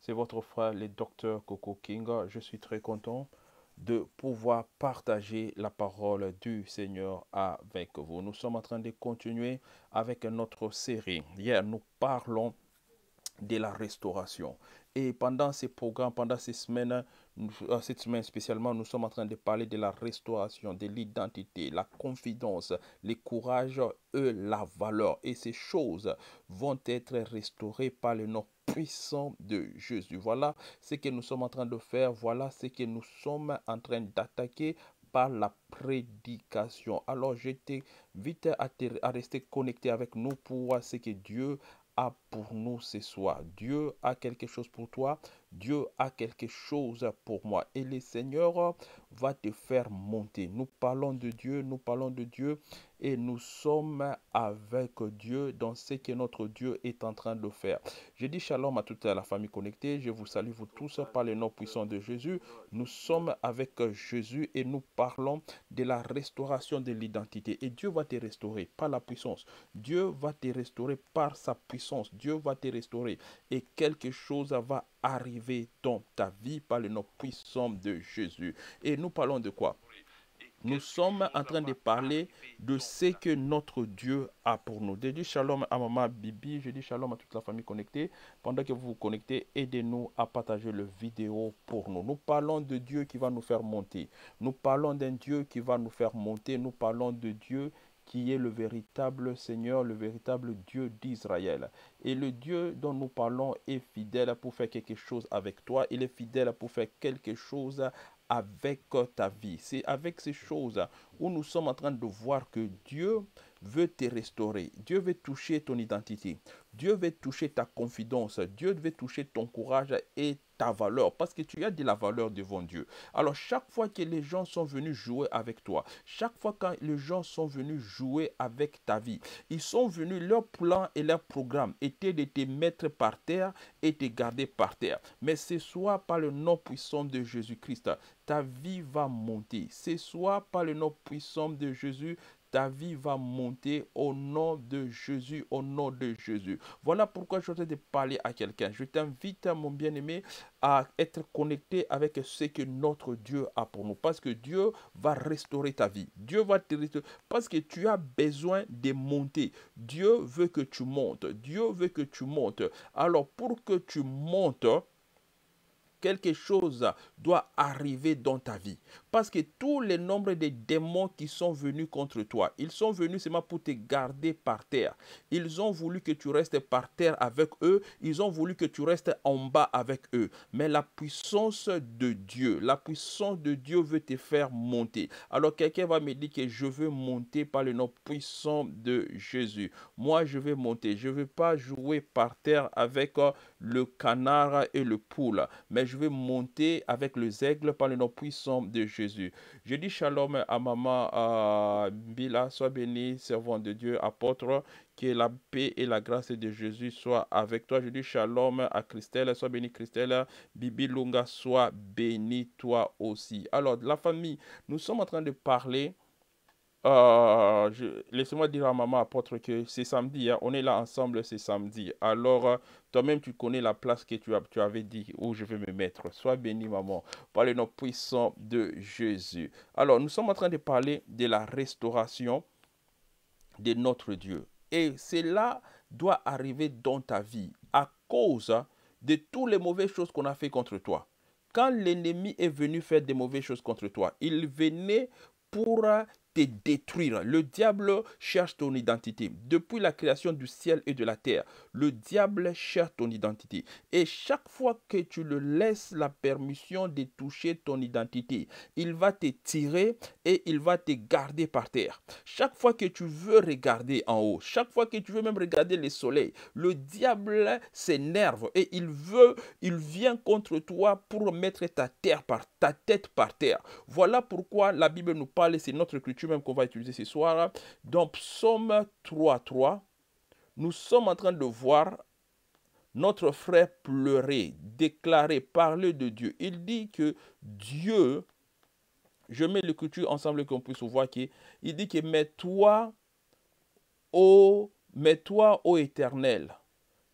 C'est votre frère, le docteur Coco King. Je suis très content de pouvoir partager la parole du Seigneur avec vous. Nous sommes en train de continuer avec notre série. Hier, nous parlons de la restauration. Et pendant ces programmes, pendant ces semaines, euh, cette semaine spécialement, nous sommes en train de parler de la restauration, de l'identité, la confidence, les courage et la valeur. Et ces choses vont être restaurées par le nom puissant de Jésus. Voilà ce que nous sommes en train de faire. Voilà ce que nous sommes en train d'attaquer par la prédication. Alors j'étais vite à, à rester connecté avec nous pour voir ce que Dieu a pour nous ce soir. Dieu a quelque chose pour toi. Dieu a quelque chose pour moi. Et le Seigneur va te faire monter. Nous parlons de Dieu, nous parlons de Dieu et nous sommes avec Dieu dans ce que notre Dieu est en train de faire. Je dis shalom à toute la famille connectée. Je vous salue vous tous par le nom puissant de Jésus. Nous sommes avec Jésus et nous parlons de la restauration de l'identité. Et Dieu va te restaurer par la puissance. Dieu va te restaurer par sa puissance. Dieu va te restaurer. Et quelque chose va arriver dans ta vie par le nom puissant de Jésus. Et nous parlons de quoi nous sommes en train de parler de ce que notre Dieu a pour nous. Je dis shalom à maman Bibi, je dis shalom à toute la famille connectée. Pendant que vous vous connectez, aidez-nous à partager le vidéo pour nous. Nous parlons de Dieu qui va nous faire monter. Nous parlons d'un Dieu qui va nous faire monter. Nous parlons de Dieu qui est le véritable Seigneur, le véritable Dieu d'Israël. Et le Dieu dont nous parlons est fidèle pour faire quelque chose avec toi. Il est fidèle pour faire quelque chose avec ta vie. C'est avec ces choses où nous sommes en train de voir que Dieu veut te restaurer. Dieu veut toucher ton identité. Dieu veut toucher ta confidence. Dieu veut toucher ton courage et valeur, parce que tu as de la valeur devant Dieu. Alors chaque fois que les gens sont venus jouer avec toi, chaque fois que les gens sont venus jouer avec ta vie, ils sont venus, leur plan et leur programme était de te mettre par terre et te garder par terre. Mais ce soit par le nom puissant de Jésus-Christ, ta vie va monter. Ce soit par le nom puissant de Jésus, ta vie va monter au nom de Jésus, au nom de Jésus. Voilà pourquoi je train de parler à quelqu'un. Je t'invite, mon bien-aimé, à être connecté avec ce que notre Dieu a pour nous. Parce que Dieu va restaurer ta vie. Dieu va te restaurer. Parce que tu as besoin de monter. Dieu veut que tu montes. Dieu veut que tu montes. Alors pour que tu montes, quelque chose doit arriver dans ta vie. Parce que tous les nombres de démons qui sont venus contre toi, ils sont venus seulement pour te garder par terre. Ils ont voulu que tu restes par terre avec eux. Ils ont voulu que tu restes en bas avec eux. Mais la puissance de Dieu, la puissance de Dieu veut te faire monter. Alors quelqu'un va me dire que je veux monter par le nom puissant de Jésus. Moi, je vais monter. Je ne veux pas jouer par terre avec euh, le canard et le poule, mais je vais monter avec les aigles par le nom puissant de Jésus. Je dis shalom à maman à Bila, sois béni, servant de Dieu, apôtre, que la paix et la grâce de Jésus soit avec toi. Je dis shalom à Christelle, soit béni Christelle, Bibi Lunga, sois béni toi aussi. Alors, la famille, nous sommes en train de parler euh, je Laissez-moi dire à maman apôtre que c'est samedi, hein. on est là ensemble, c'est samedi. Alors, euh, toi-même, tu connais la place que tu, as, tu avais dit où je vais me mettre. Sois béni, maman, par le nom puissant de Jésus. Alors, nous sommes en train de parler de la restauration de notre Dieu. Et cela doit arriver dans ta vie à cause de toutes les mauvaises choses qu'on a fait contre toi. Quand l'ennemi est venu faire des mauvaises choses contre toi, il venait pour euh, te détruire. Le diable cherche ton identité. Depuis la création du ciel et de la terre, le diable cherche ton identité. Et chaque fois que tu le laisses la permission de toucher ton identité, il va te tirer et il va te garder par terre. Chaque fois que tu veux regarder en haut, chaque fois que tu veux même regarder le soleil, le diable s'énerve et il veut, il vient contre toi pour mettre ta terre par ta tête par terre. Voilà pourquoi la Bible nous parle, c'est notre culture même qu'on va utiliser ce soir. Dans Psaume 3.3, nous sommes en train de voir notre frère pleurer, déclarer, parler de Dieu. Il dit que Dieu, je mets l'écriture ensemble qu'on puisse voir qui il dit que « toi, ô, mets toi, ô éternel,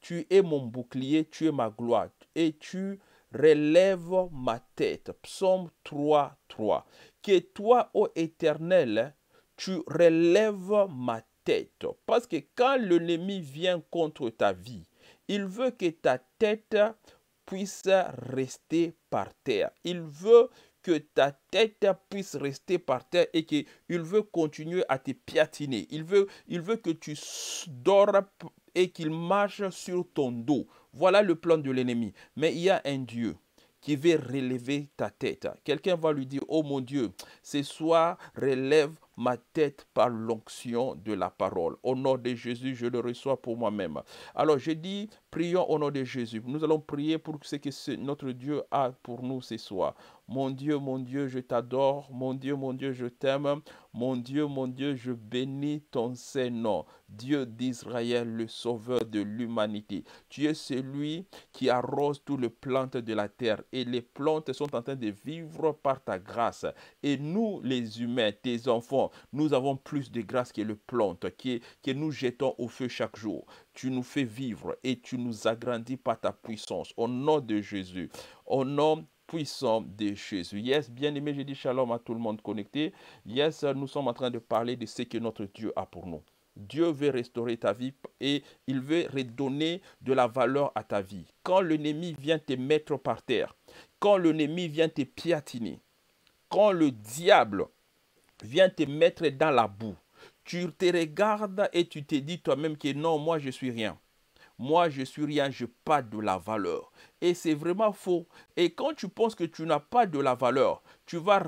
tu es mon bouclier, tu es ma gloire, et tu relèves ma tête. Psaume 3, 3 que toi, ô Éternel, tu relèves ma tête. Parce que quand l'ennemi vient contre ta vie, il veut que ta tête puisse rester par terre. Il veut que ta tête puisse rester par terre et qu'il veut continuer à te piatiner. Il veut, il veut que tu dors et qu'il marche sur ton dos. Voilà le plan de l'ennemi. Mais il y a un Dieu qui veut relever ta tête. Quelqu'un va lui dire, oh mon Dieu, ce soir, relève ma tête par l'onction de la parole. Au nom de Jésus, je le reçois pour moi-même. Alors, je dis, prions au nom de Jésus. Nous allons prier pour ce que notre Dieu a pour nous ce soir. Mon Dieu, mon Dieu, je t'adore. Mon Dieu, mon Dieu, je t'aime. Mon Dieu, mon Dieu, je bénis ton Saint-Nom. Dieu d'Israël, le Sauveur de l'humanité. Tu es celui qui arrose toutes les plantes de la terre. Et les plantes sont en train de vivre par ta grâce. Et nous, les humains, tes enfants, nous avons plus de grâce que le plante, qui, que nous jetons au feu chaque jour. Tu nous fais vivre et tu nous agrandis par ta puissance. Au nom de Jésus, au nom puissant de Jésus. Yes, bien-aimé, je dis shalom à tout le monde connecté. Yes, nous sommes en train de parler de ce que notre Dieu a pour nous. Dieu veut restaurer ta vie et il veut redonner de la valeur à ta vie. Quand l'ennemi vient te mettre par terre, quand l'ennemi vient te piétiner, quand le diable Viens te mettre dans la boue. Tu te regardes et tu te dis toi-même que non, moi je suis rien. Moi je suis rien, je n'ai pas de la valeur. Et c'est vraiment faux. Et quand tu penses que tu n'as pas de la valeur, tu vas,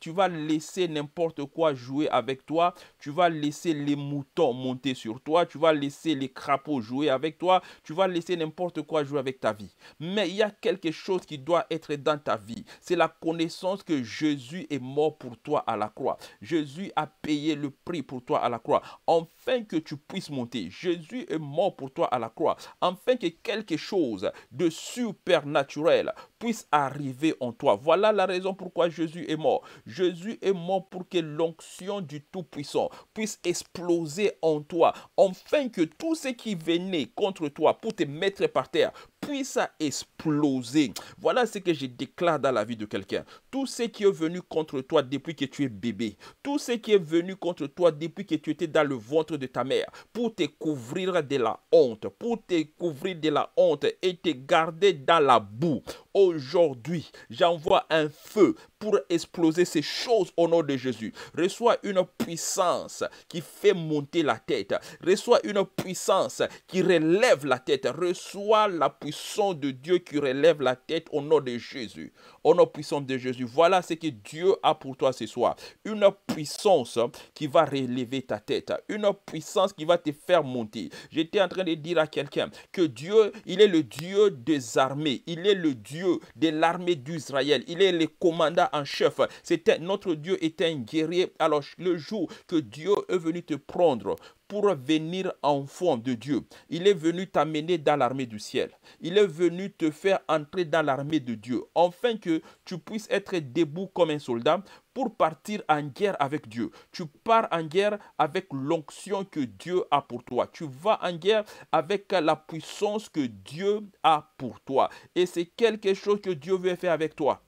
tu vas laisser n'importe quoi jouer avec toi, tu vas laisser les moutons monter sur toi, tu vas laisser les crapauds jouer avec toi, tu vas laisser n'importe quoi jouer avec ta vie. Mais il y a quelque chose qui doit être dans ta vie. C'est la connaissance que Jésus est mort pour toi à la croix. Jésus a payé le prix pour toi à la croix. Enfin que tu puisses monter. Jésus est mort pour toi à la croix. Enfin que quelque chose de sur supernaturel puisse arriver en toi. Voilà la raison pourquoi Jésus est mort. Jésus est mort pour que l'onction du Tout-Puissant puisse exploser en toi, enfin que tout ce qui venait contre toi pour te mettre par terre puisse exploser. Voilà ce que je déclare dans la vie de quelqu'un. Tout ce qui est venu contre toi depuis que tu es bébé, tout ce qui est venu contre toi depuis que tu étais dans le ventre de ta mère, pour te couvrir de la honte, pour te couvrir de la honte et te garder dans la boue. Aujourd'hui, j'envoie un feu pour exploser ces choses au nom de Jésus. Reçois une puissance qui fait monter la tête. Reçois une puissance qui relève la tête. Reçois la puissance son de Dieu qui relève la tête au nom de Jésus. Au nom puissant de Jésus. Voilà ce que Dieu a pour toi ce soir. Une puissance qui va relever ta tête. Une puissance qui va te faire monter. J'étais en train de dire à quelqu'un que Dieu, il est le Dieu des armées. Il est le Dieu de l'armée d'Israël. Il est le commandant en chef. C'était notre Dieu est un guerrier. Alors le jour que Dieu est venu te prendre pour venir fond de Dieu. Il est venu t'amener dans l'armée du ciel. Il est venu te faire entrer dans l'armée de Dieu, afin que tu puisses être debout comme un soldat pour partir en guerre avec Dieu. Tu pars en guerre avec l'onction que Dieu a pour toi. Tu vas en guerre avec la puissance que Dieu a pour toi. Et c'est quelque chose que Dieu veut faire avec toi.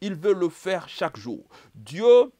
Il veut le faire chaque jour. Dieu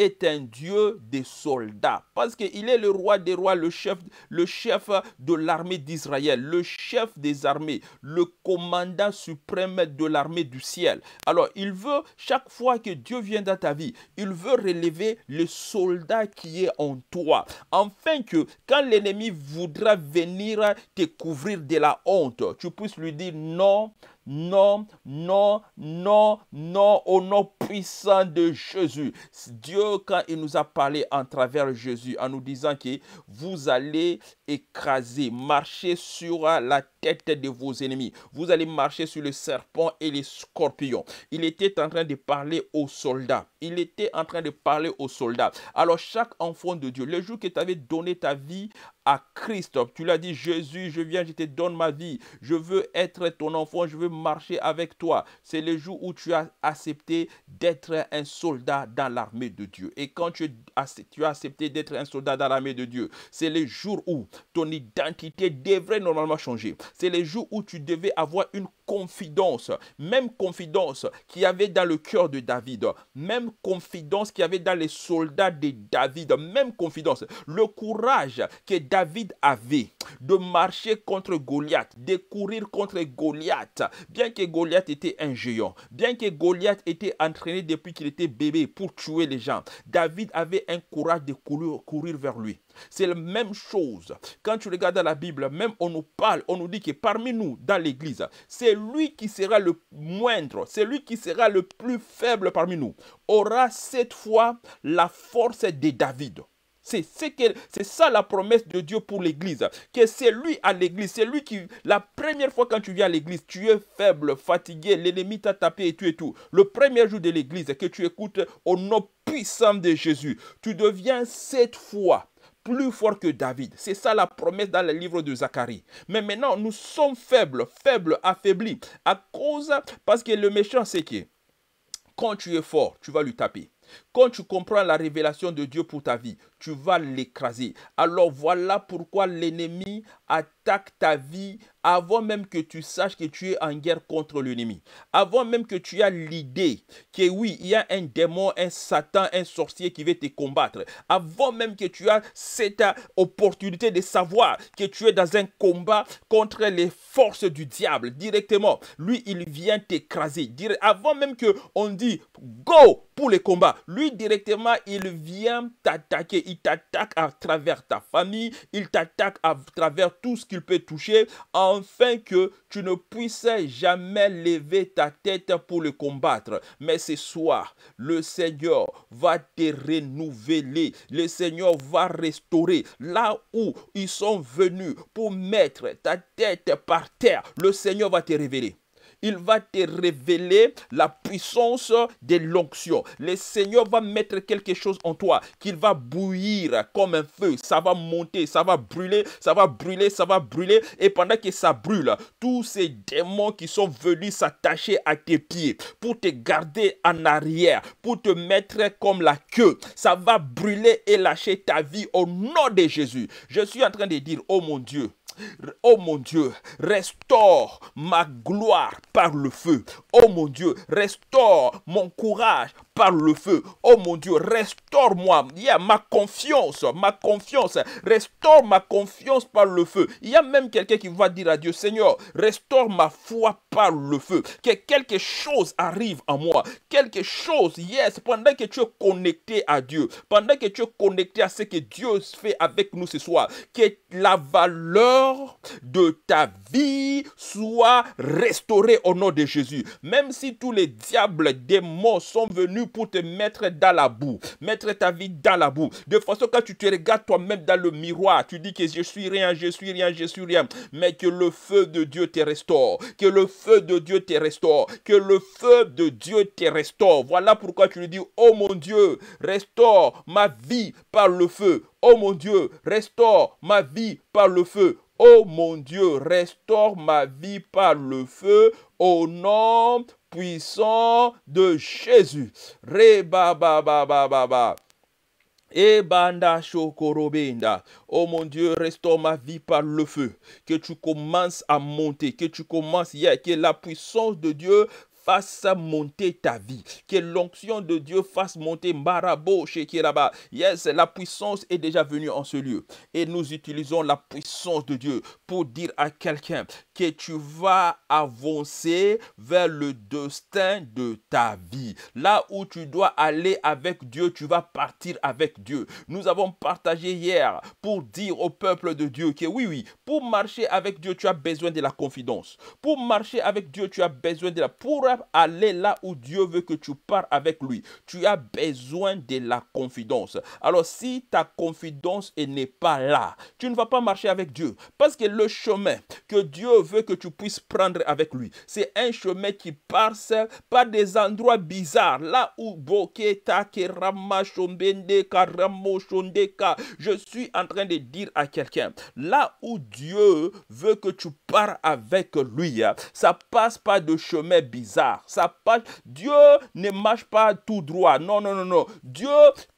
est un Dieu des soldats, parce qu'il est le roi des rois, le chef, le chef de l'armée d'Israël, le chef des armées, le commandant suprême de l'armée du ciel. Alors, il veut, chaque fois que Dieu vient dans ta vie, il veut relever le soldat qui est en toi, afin que quand l'ennemi voudra venir te couvrir de la honte, tu puisses lui dire non, non, non, non, non, au nom puissant de Jésus. Dieu, quand il nous a parlé en travers Jésus, en nous disant que vous allez écraser, marcher sur la tête de vos ennemis. Vous allez marcher sur le serpent et les scorpions. Il était en train de parler aux soldats. Il était en train de parler aux soldats. Alors chaque enfant de Dieu, le jour que tu avais donné ta vie à Christ. Tu l'as dit, Jésus, je viens, je te donne ma vie. Je veux être ton enfant, je veux marcher avec toi. C'est le jour où tu as accepté d'être un soldat dans l'armée de Dieu. Et quand tu, as accepté d'être un soldat dans l'armée de Dieu, c'est le jour où ton identité devrait normalement changer. C'est le jour où tu devais avoir une confidence, même confidence qu'il y avait dans le cœur de David, même confidence qu'il y avait dans les soldats de David, même confidence, le courage qui David avait de marcher contre Goliath, de courir contre Goliath, bien que Goliath était un géant, bien que Goliath était entraîné depuis qu'il était bébé pour tuer les gens, David avait un courage de courir, vers lui. C'est la même chose. Quand tu regardes dans la Bible, même on nous parle, on nous dit que parmi nous, dans l'Église, c'est lui qui sera le moindre, c'est lui qui sera le plus faible parmi nous, aura cette fois la force de David. C'est c'est ça la promesse de Dieu pour l'Église. Que c'est lui à l'Église, c'est lui qui, la première fois quand tu viens à l'Église, tu es faible, fatigué, l'ennemi t'a tapé et tout et tout. Le premier jour de l'Église que tu écoutes au nom puissant de Jésus, tu deviens cette fois plus fort que David. C'est ça la promesse dans le livre de Zacharie. Mais maintenant, nous sommes faibles, faibles, affaiblis, à cause, parce que le méchant, c'est que quand tu es fort, tu vas lui taper. Quand tu comprends la révélation de Dieu pour ta vie, tu vas l'écraser. Alors voilà pourquoi l'ennemi attaque ta vie avant même que tu saches que tu es en guerre contre l'ennemi. Avant même que tu aies l'idée que oui, il y a un démon, un satan, un sorcier qui veut te combattre. Avant même que tu aies cette opportunité de savoir que tu es dans un combat contre les forces du diable directement. Lui, il vient t'écraser. Avant même que on dit go pour les combats, lui directement, il vient t'attaquer. Il t'attaque à travers ta famille, il t'attaque à travers tout ce qu'il peut toucher, afin que tu ne puisses jamais lever ta tête pour le combattre. Mais ce soir, le Seigneur va te renouveler. Le Seigneur va restaurer là où ils sont venus pour mettre ta tête par terre. Le Seigneur va te révéler il va te révéler la puissance de l'onction. Le Seigneur va mettre quelque chose en toi qu'il va bouillir comme un feu. Ça va monter, ça va brûler, ça va brûler, ça va brûler. Et pendant que ça brûle, tous ces démons qui sont venus s'attacher à tes pieds pour te garder en arrière, pour te mettre comme la queue, ça va brûler et lâcher ta vie au nom de Jésus. Je suis en train de dire, oh mon Dieu, oh mon Dieu, restaure ma gloire par le feu. Oh mon Dieu, restaure mon courage par le feu. Oh mon Dieu, restaure-moi. Il y ma confiance, ma confiance. Restaure ma confiance par le feu. Il y a même quelqu'un qui va dire à Dieu, Seigneur, restaure ma foi par le feu. Que quelque chose arrive en moi. Quelque chose, yes, pendant que tu es connecté à Dieu, pendant que tu es connecté à ce que Dieu fait avec nous ce soir, que la valeur de ta vie soit restaurée au nom de Jésus. Même si tous les diables, démons sont venus pour te mettre dans la boue, mettre ta vie dans la boue. De façon que tu te regardes toi-même dans le miroir, tu dis que je suis rien, je suis rien, je suis rien. Mais que le feu de Dieu te restaure, que le feu de Dieu te restaure, que le feu de Dieu te restaure. Voilà pourquoi tu lui dis, oh mon Dieu, restaure ma vie par le feu. Oh mon Dieu, restaure ma vie par le feu. Oh mon Dieu, restaure ma vie par le feu au nom puissant de Jésus. ba Et banda chokorobenda. Oh mon Dieu, restaure ma vie par le feu. Que tu commences à monter, que tu commences, hier, que la puissance de Dieu fasse monter ta vie. Que l'onction de Dieu fasse monter Marabo chez là-bas. Yes, la puissance est déjà venue en ce lieu. Et nous utilisons la puissance de Dieu pour dire à quelqu'un que tu vas avancer vers le destin de ta vie. Là où tu dois aller avec Dieu, tu vas partir avec Dieu. Nous avons partagé hier pour dire au peuple de Dieu que oui, oui, pour marcher avec Dieu, tu as besoin de la confidence. Pour marcher avec Dieu, tu as besoin de la... Pour aller là où Dieu veut que tu pars avec lui. Tu as besoin de la confidence. Alors si ta confidence n'est pas là, tu ne vas pas marcher avec Dieu. Parce que le chemin que Dieu veut que tu puisses prendre avec lui, c'est un chemin qui passe par des endroits bizarres. Là où je suis en train de dire à quelqu'un, là où Dieu veut que tu pars avec lui, ça passe par de chemin bizarre ça Dieu ne marche pas tout droit. Non, non, non, non. Dieu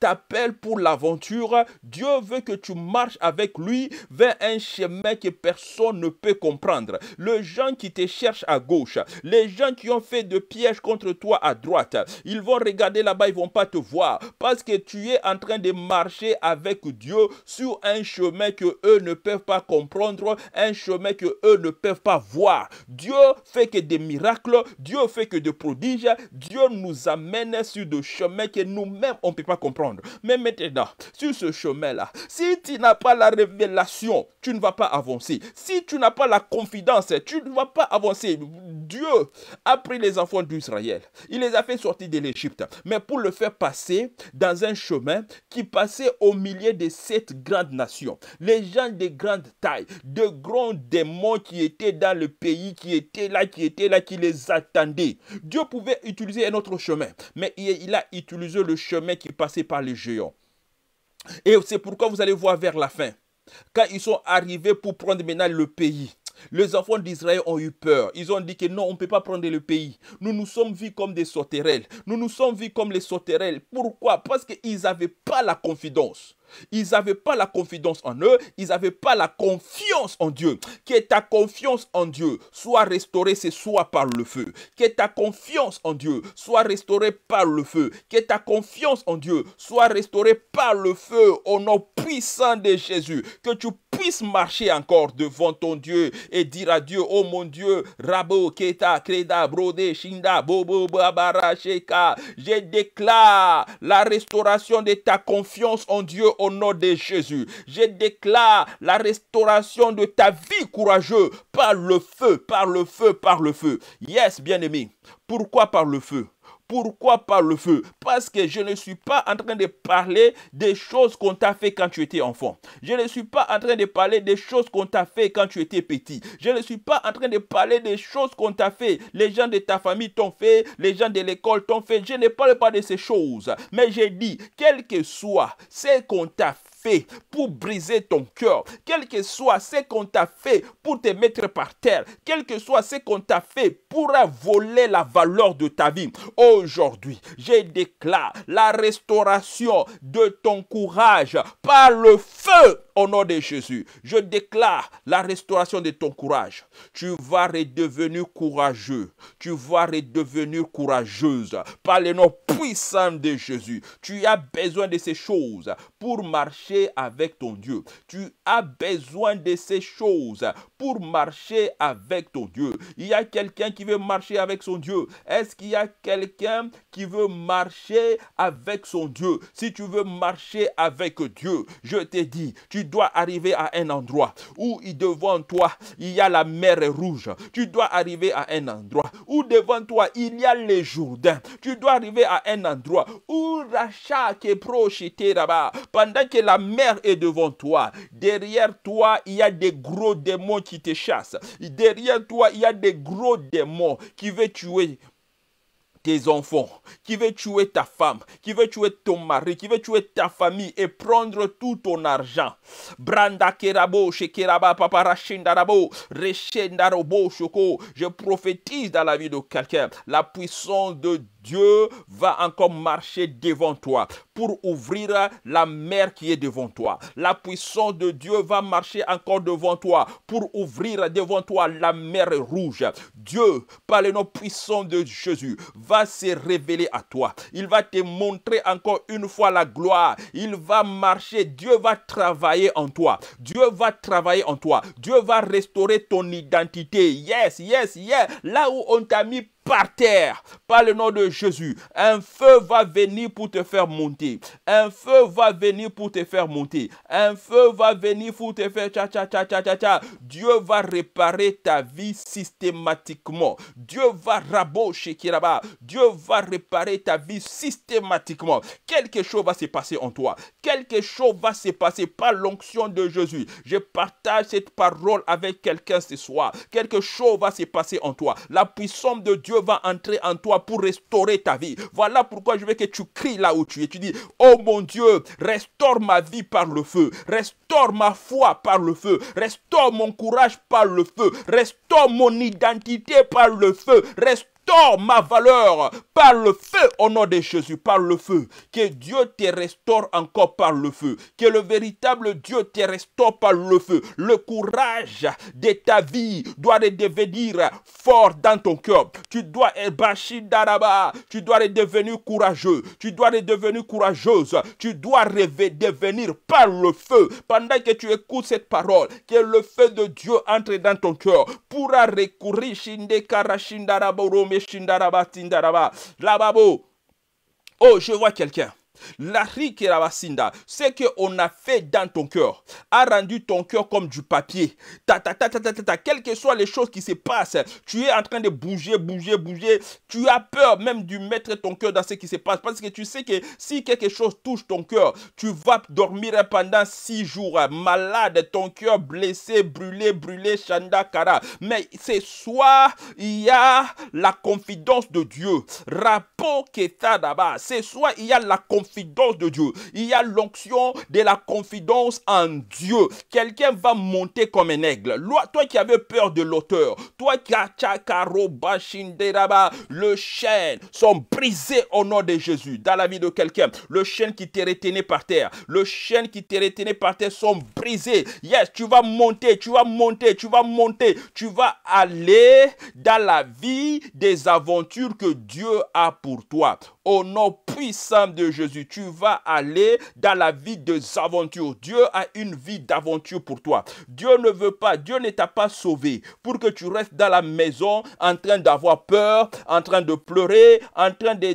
t'appelle pour l'aventure. Dieu veut que tu marches avec lui vers un chemin que personne ne peut comprendre. Les gens qui te cherchent à gauche, les gens qui ont fait de pièges contre toi à droite, ils vont regarder là-bas, ils vont pas te voir parce que tu es en train de marcher avec Dieu sur un chemin que eux ne peuvent pas comprendre, un chemin que eux ne peuvent pas voir. Dieu fait que des miracles, Dieu fait que de prodiges, Dieu nous amène sur des chemins que nous-mêmes, on ne peut pas comprendre. Mais maintenant, sur ce chemin-là, si tu n'as pas la révélation, tu ne vas pas avancer. Si tu n'as pas la confidence, tu ne vas pas avancer. Dieu a pris les enfants d'Israël. Il les a fait sortir de l'Égypte. Mais pour le faire passer dans un chemin qui passait au milieu de cette grande nation. Les gens de grande taille, de grands démons qui étaient dans le pays, qui étaient là, qui étaient là, qui les attendaient Dieu pouvait utiliser un autre chemin, mais il a utilisé le chemin qui passait par les géants. Et c'est pourquoi vous allez voir vers la fin, quand ils sont arrivés pour prendre maintenant le pays, les enfants d'Israël ont eu peur. Ils ont dit que non, on ne peut pas prendre le pays. Nous nous sommes vus comme des sauterelles. Nous nous sommes vus comme les sauterelles. Pourquoi Parce qu'ils n'avaient pas la confidence. Ils n'avaient pas la confiance en eux, ils n'avaient pas la confiance en Dieu. Que ta confiance en Dieu soit restaurée, c'est soit par le feu. Que ta confiance en Dieu soit restaurée par le feu. Que ta confiance en Dieu soit restaurée par le feu au nom puissant de Jésus. Que tu puisse marcher encore devant ton Dieu et dire à Dieu, oh mon Dieu, Rabo, Keta, Kreda, Brode, Shinda, Bobo, Babara, Sheka, je déclare la restauration de ta confiance en Dieu au nom de Jésus. Je déclare la restauration de ta vie courageuse par le feu, par le feu, par le feu. Yes, bien-aimé. Pourquoi par le feu pourquoi par le feu Parce que je ne suis pas en train de parler des choses qu'on t'a fait quand tu étais enfant. Je ne suis pas en train de parler des choses qu'on t'a fait quand tu étais petit. Je ne suis pas en train de parler des choses qu'on t'a fait. Les gens de ta famille t'ont fait, les gens de l'école t'ont fait. Je ne parle pas de ces choses. Mais j'ai dit, quel que soit ce qu'on t'a fait, pour briser ton cœur, quel que soit ce qu'on t'a fait pour te mettre par terre, quel que soit ce qu'on t'a fait pour voler la valeur de ta vie, aujourd'hui, je déclare la restauration de ton courage par le feu au nom de Jésus. Je déclare la restauration de ton courage. Tu vas redevenir courageux. Tu vas redevenir courageuse par le nom puissant de Jésus. Tu as besoin de ces choses pour marcher avec ton Dieu. Tu as besoin de ces choses pour marcher avec ton Dieu. Il y a quelqu'un qui veut marcher avec son Dieu. Est-ce qu'il y a quelqu'un qui veut marcher avec son Dieu Si tu veux marcher avec Dieu, je te dis, tu dois arriver à un endroit où devant toi, il y a la mer rouge. Tu dois arriver à un endroit où devant toi, il y a les Jourdains. Tu dois arriver à un endroit où Racha qui est là-bas. pendant que la mère est devant toi. Derrière toi, il y a des gros démons qui te chassent. Derrière toi, il y a des gros démons qui veulent tuer tes enfants, qui veulent tuer ta femme, qui veulent tuer ton mari, qui veulent tuer ta famille et prendre tout ton argent. Branda kerabo, shekeraba, shoko. Je prophétise dans la vie de quelqu'un la puissance de Dieu va encore marcher devant toi pour ouvrir la mer qui est devant toi. La puissance de Dieu va marcher encore devant toi pour ouvrir devant toi la mer rouge. Dieu, par le nom puissant de Jésus, va se révéler à toi. Il va te montrer encore une fois la gloire. Il va marcher. Dieu va travailler en toi. Dieu va travailler en toi. Dieu va restaurer ton identité. Yes, yes, yes. Là où on t'a mis par terre par le nom de Jésus. Un feu va venir pour te faire monter. Un feu va venir pour te faire monter. Un feu va venir pour te faire cha cha cha Dieu va réparer ta vie systématiquement. Dieu va rabocher Kiraba. Dieu va réparer ta vie systématiquement. Quelque chose va se passer en toi. Quelque chose va se passer par l'onction de Jésus. Je partage cette parole avec quelqu'un ce soir. Quelque chose va se passer en toi. La puissance de Dieu va entrer en toi pour restaurer ta vie. Voilà pourquoi je veux que tu cries là où tu es. Tu dis, oh mon Dieu, restaure ma vie par le feu. Restaure Restore ma foi par le feu. Restaure mon courage par le feu. Restaure mon identité par le feu. Restaure ma valeur par le feu au nom de Jésus, par le feu. Que Dieu te restaure encore par le feu. Que le véritable Dieu te restaure par le feu. Le courage de ta vie doit devenir fort dans ton cœur. Tu dois être d'Araba. Tu dois redevenir courageux. Tu dois redevenir courageuse. Tu dois redevenir par le feu. Par que tu écoutes cette parole, que le feu de Dieu entre dans ton cœur, pourra recourir shinde kara rome shindaraba tindaraba. Lababo. Oh, je vois quelqu'un. La c'est ce on a fait dans ton cœur a rendu ton cœur comme du papier. Ta, ta, ta, ta, ta, ta, quelles que soient les choses qui se passent, tu es en train de bouger, bouger, bouger. Tu as peur même de mettre ton cœur dans ce qui se passe parce que tu sais que si quelque chose touche ton cœur, tu vas dormir pendant six jours malade, ton cœur blessé, brûlé, brûlé, Shandakara. Mais c'est soit il y a la confidence de Dieu. Rapport soit c'est soit il y a la confidence de Dieu. Il y a l'onction de la confidence en Dieu. Quelqu'un va monter comme un aigle. Toi qui avais peur de l'auteur, toi qui as le chêne sont brisés au nom de Jésus dans la vie de quelqu'un. Le chêne qui t'est retenu par terre, le chêne qui t'est retenu par terre sont brisés. Yes, tu vas monter, tu vas monter, tu vas monter, tu vas aller dans la vie des aventures que Dieu a pour toi. Au nom puissant de Jésus. Tu vas aller dans la vie des aventures. Dieu a une vie d'aventure pour toi. Dieu ne veut pas, Dieu ne t'a pas sauvé pour que tu restes dans la maison en train d'avoir peur, en train de pleurer, en train de...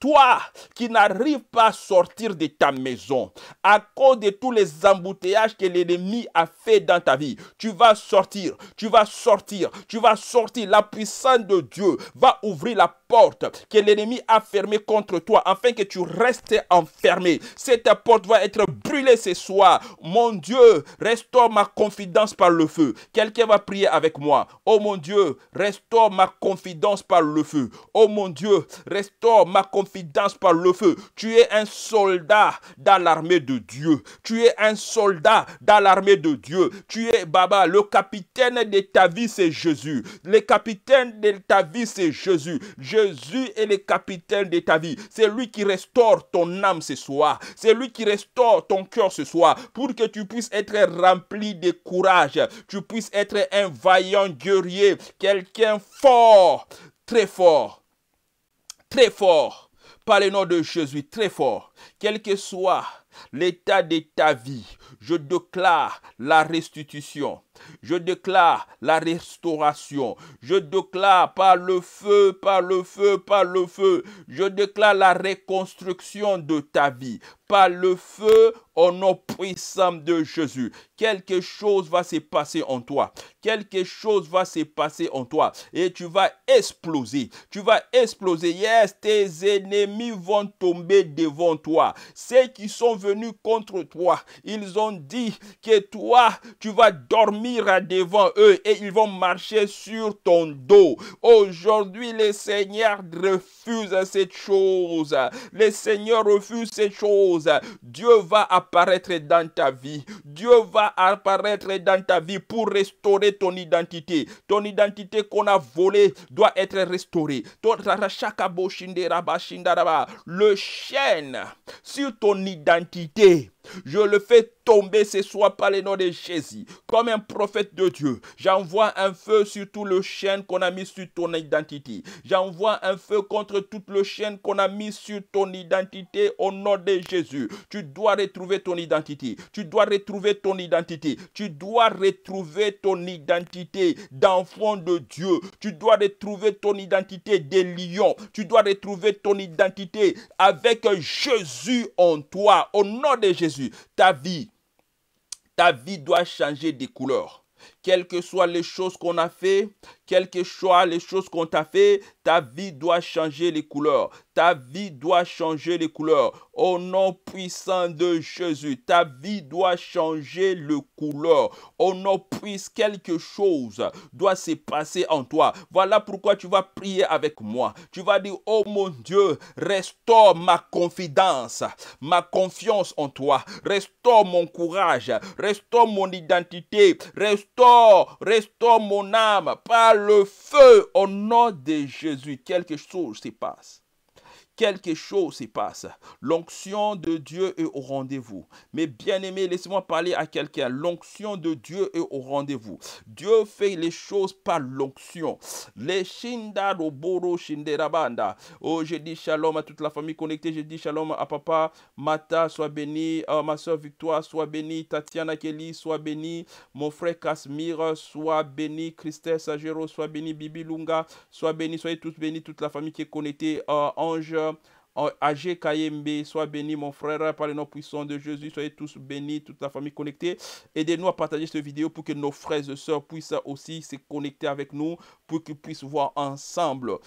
Toi qui n'arrives pas à sortir de ta maison à cause de tous les embouteillages que l'ennemi a fait dans ta vie, tu vas sortir, tu vas sortir, tu vas sortir. La puissance de Dieu va ouvrir la porte que l'ennemi a fermée contre toi, afin que tu restes enfermé. Cette porte va être brûlée ce soir. Mon Dieu, restaure ma confidence par le feu. Quelqu'un va prier avec moi. Oh mon Dieu, restaure ma confidence par le feu. Oh mon Dieu, restaure ma confidence par le feu. Tu es un soldat dans l'armée de Dieu. Tu es un soldat dans l'armée de Dieu. Tu es, Baba, le capitaine de ta vie, c'est Jésus. Le capitaine de ta vie, c'est Jésus. Jésus est le capitaine de ta vie. C'est lui qui restaure ton âme ce soir. C'est lui qui restaure ton cœur ce soir pour que tu puisses être rempli de courage. Tu puisses être un vaillant guerrier, quelqu'un fort, très fort, très fort. Par le nom de Jésus, très fort. Quel que soit l'état de ta vie, je déclare la restitution je déclare la restauration. Je déclare par le feu, par le feu, par le feu. Je déclare la reconstruction de ta vie par le feu au nom puissant de Jésus. Quelque chose va se passer en toi. Quelque chose va se passer en toi. Et tu vas exploser. Tu vas exploser. Yes, tes ennemis vont tomber devant toi. Ceux qui sont venus contre toi, ils ont dit que toi, tu vas dormir devant eux et ils vont marcher sur ton dos. Aujourd'hui, le Seigneur refuse cette chose. Le Seigneur refuse cette chose. Dieu va apparaître dans ta vie. Dieu va apparaître dans ta vie pour restaurer ton identité. Ton identité qu'on a volé doit être restaurée. Le chêne sur ton identité je le fais tomber ce soir par le nom de Jésus. Comme un prophète de Dieu, j'envoie un feu sur tout le chêne qu'on a mis sur ton identité. J'envoie un feu contre tout le chêne qu'on a mis sur ton identité au nom de Jésus. Tu dois retrouver ton identité. Tu dois retrouver ton identité. Tu dois retrouver ton identité d'enfant de Dieu. Tu dois retrouver ton identité des lions. Tu dois retrouver ton identité avec Jésus en toi au nom de Jésus. Ta vie, ta vie doit changer de couleur. Quelles que soient les choses qu'on a fait, quelles que soient les choses qu'on t'a fait, ta vie doit changer les couleurs. Ta vie doit changer les couleurs. Au nom puissant de Jésus, ta vie doit changer le couleur. Au nom puissant, quelque chose doit se passer en toi. Voilà pourquoi tu vas prier avec moi. Tu vas dire, oh mon Dieu, restaure ma confiance, ma confiance en toi. Restaure mon courage, restaure mon identité, restaure, restaure mon âme par le feu au nom de Jésus. Quelque chose se passe quelque chose se passe. L'onction de Dieu est au rendez-vous. Mais bien-aimé, laissez-moi parler à quelqu'un. L'onction de Dieu est au rendez-vous. Dieu fait les choses par l'onction. Les Shinda Roboro Shinderabanda. Oh, je dis shalom à toute la famille connectée. Je dis shalom à papa Mata, sois béni. Euh, ma soeur Victoire, sois béni. Tatiana Kelly, sois béni. Mon frère Casimir, sois béni. Christelle Sagero, sois béni. Bibi Lunga, sois béni. Soyez tous bénis, toute la famille qui est connectée. Euh, ange, AG Kayembe, sois béni mon frère par le nom puissant de Jésus, soyez tous bénis, toute la famille connectée. Aidez-nous à partager cette vidéo pour que nos frères et sœurs puissent aussi se connecter avec nous, pour qu'ils puissent voir ensemble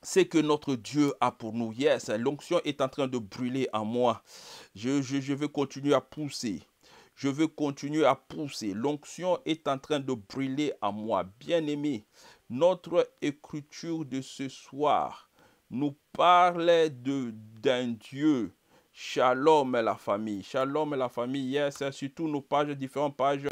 c'est que notre Dieu a pour nous. Yes, l'onction est en train de brûler en moi. Je, je veux continuer à pousser. Je veux continuer à pousser. L'onction est en train de brûler en moi. Bien-aimé, notre écriture de ce soir nous parlait d'un Dieu. Shalom et la famille. Shalom et la famille. yes sur toutes nos pages, différentes pages.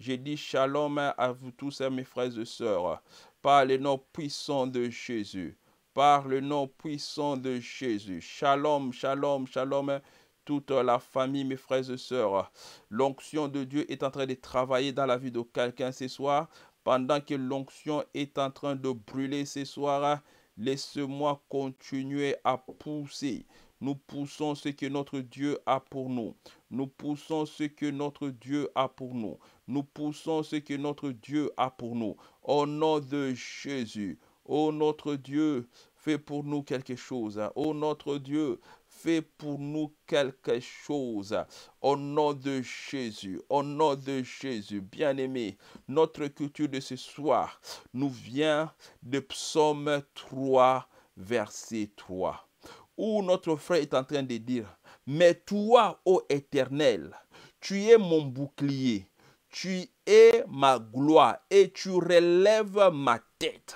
J'ai dit shalom à vous tous, mes frères et sœurs. Par le nom puissant de Jésus. Par le nom puissant de Jésus. Shalom, shalom, shalom toute la famille, mes frères et sœurs. L'onction de Dieu est en train de travailler dans la vie de quelqu'un ce soir. Pendant que l'onction est en train de brûler ce soir, Laisse-moi continuer à pousser. Nous poussons ce que notre Dieu a pour nous. Nous poussons ce que notre Dieu a pour nous. Nous poussons ce que notre Dieu a pour nous. Au nom de Jésus, ô notre Dieu, fais pour nous quelque chose. Hein. Ô notre Dieu, fait pour nous quelque chose. Au nom de Jésus, au nom de Jésus, bien-aimé, notre culture de ce soir nous vient de Psaume 3, verset 3, où notre frère est en train de dire, Mais toi, ô Éternel, tu es mon bouclier, tu es ma gloire et tu relèves ma tête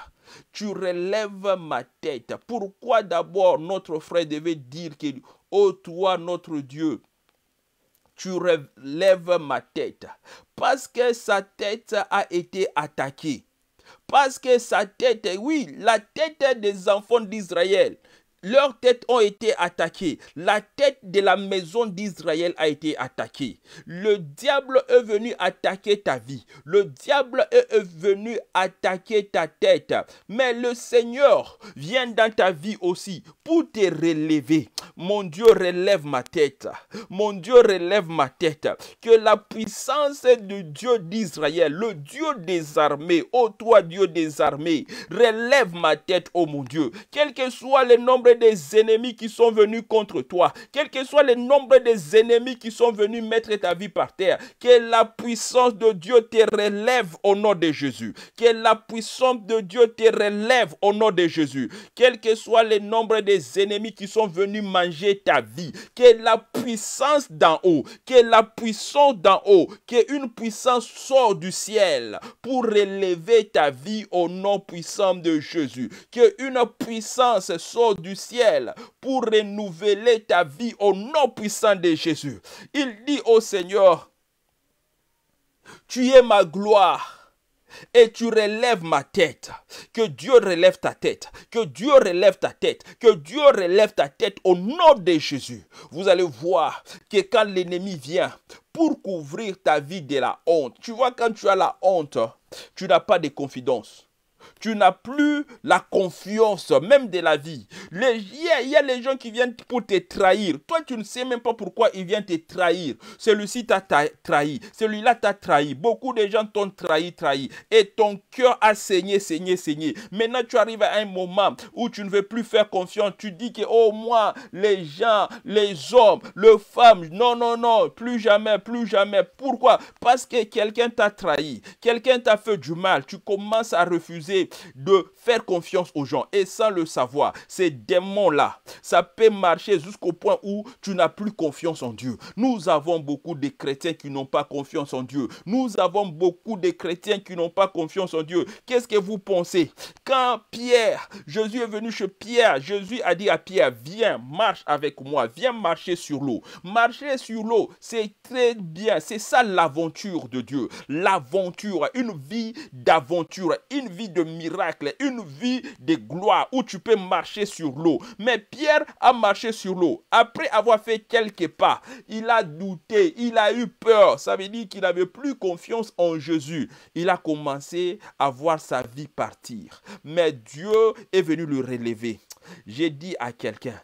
tu relèves ma tête. Pourquoi d'abord notre frère devait dire que, ô oh toi notre Dieu, tu relèves ma tête Parce que sa tête a été attaquée. Parce que sa tête, oui, la tête des enfants d'Israël leurs têtes ont été attaquées. La tête de la maison d'Israël a été attaquée. Le diable est venu attaquer ta vie. Le diable est venu attaquer ta tête. Mais le Seigneur vient dans ta vie aussi pour te relever. Mon Dieu, relève ma tête. Mon Dieu, relève ma tête. Que la puissance du Dieu d'Israël, le Dieu des armées, ô toi Dieu des armées, relève ma tête, ô mon Dieu. Quel que soit le nombre des ennemis qui sont venus contre toi, quel que soit le nombre des ennemis qui sont venus mettre ta vie par terre, que la puissance de Dieu te relève au nom de Jésus. Que la puissance de Dieu te relève au nom de Jésus. Quel que soit le nombre des ennemis qui sont venus manger ta vie, que la puissance d'en haut, que la puissance d'en haut, que une puissance sort du ciel pour relever ta vie au nom puissant de Jésus. Que une puissance sort du ciel pour renouveler ta vie au nom puissant de Jésus. Il dit au Seigneur, tu es ma gloire et tu relèves ma tête. Que Dieu relève ta tête. Que Dieu relève ta tête. Que Dieu relève ta tête au nom de Jésus. Vous allez voir que quand l'ennemi vient pour couvrir ta vie de la honte, tu vois quand tu as la honte, tu n'as pas de confidence tu n'as plus la confiance même de la vie. Il y, a les gens qui viennent pour te trahir. Toi, tu ne sais même pas pourquoi ils viennent te trahir. Celui-ci t'a trahi. Celui-là t'a trahi. Beaucoup de gens t'ont trahi, trahi. Et ton cœur a saigné, saigné, saigné. Maintenant, tu arrives à un moment où tu ne veux plus faire confiance. Tu dis que, oh, moi, les gens, les hommes, les femmes, non, non, non, plus jamais, plus jamais. Pourquoi Parce que quelqu'un t'a trahi. Quelqu'un t'a fait du mal. Tu commences à refuser de faire confiance aux gens. Et sans le savoir, ces démons-là, ça peut marcher jusqu'au point où tu n'as plus confiance en Dieu. Nous avons beaucoup de chrétiens qui n'ont pas confiance en Dieu. Nous avons beaucoup de chrétiens qui n'ont pas confiance en Dieu. Qu'est-ce que vous pensez Quand Pierre, Jésus est venu chez Pierre, Jésus a dit à Pierre, viens, marche avec moi, viens marcher sur l'eau. Marcher sur l'eau, c'est très bien, c'est ça l'aventure de Dieu. L'aventure, une vie d'aventure, une vie de miracle, une vie de gloire où tu peux marcher sur l'eau. Mais Pierre a marché sur l'eau. Après avoir fait quelques pas, il a douté, il a eu peur. Ça veut dire qu'il n'avait plus confiance en Jésus. Il a commencé à voir sa vie partir. Mais Dieu est venu le relever. J'ai dit à quelqu'un,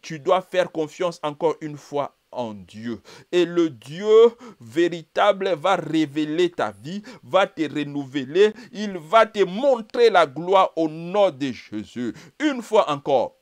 tu dois faire confiance encore une fois en Dieu. Et le Dieu véritable va révéler ta vie, va te renouveler, il va te montrer la gloire au nom de Jésus. Une fois encore,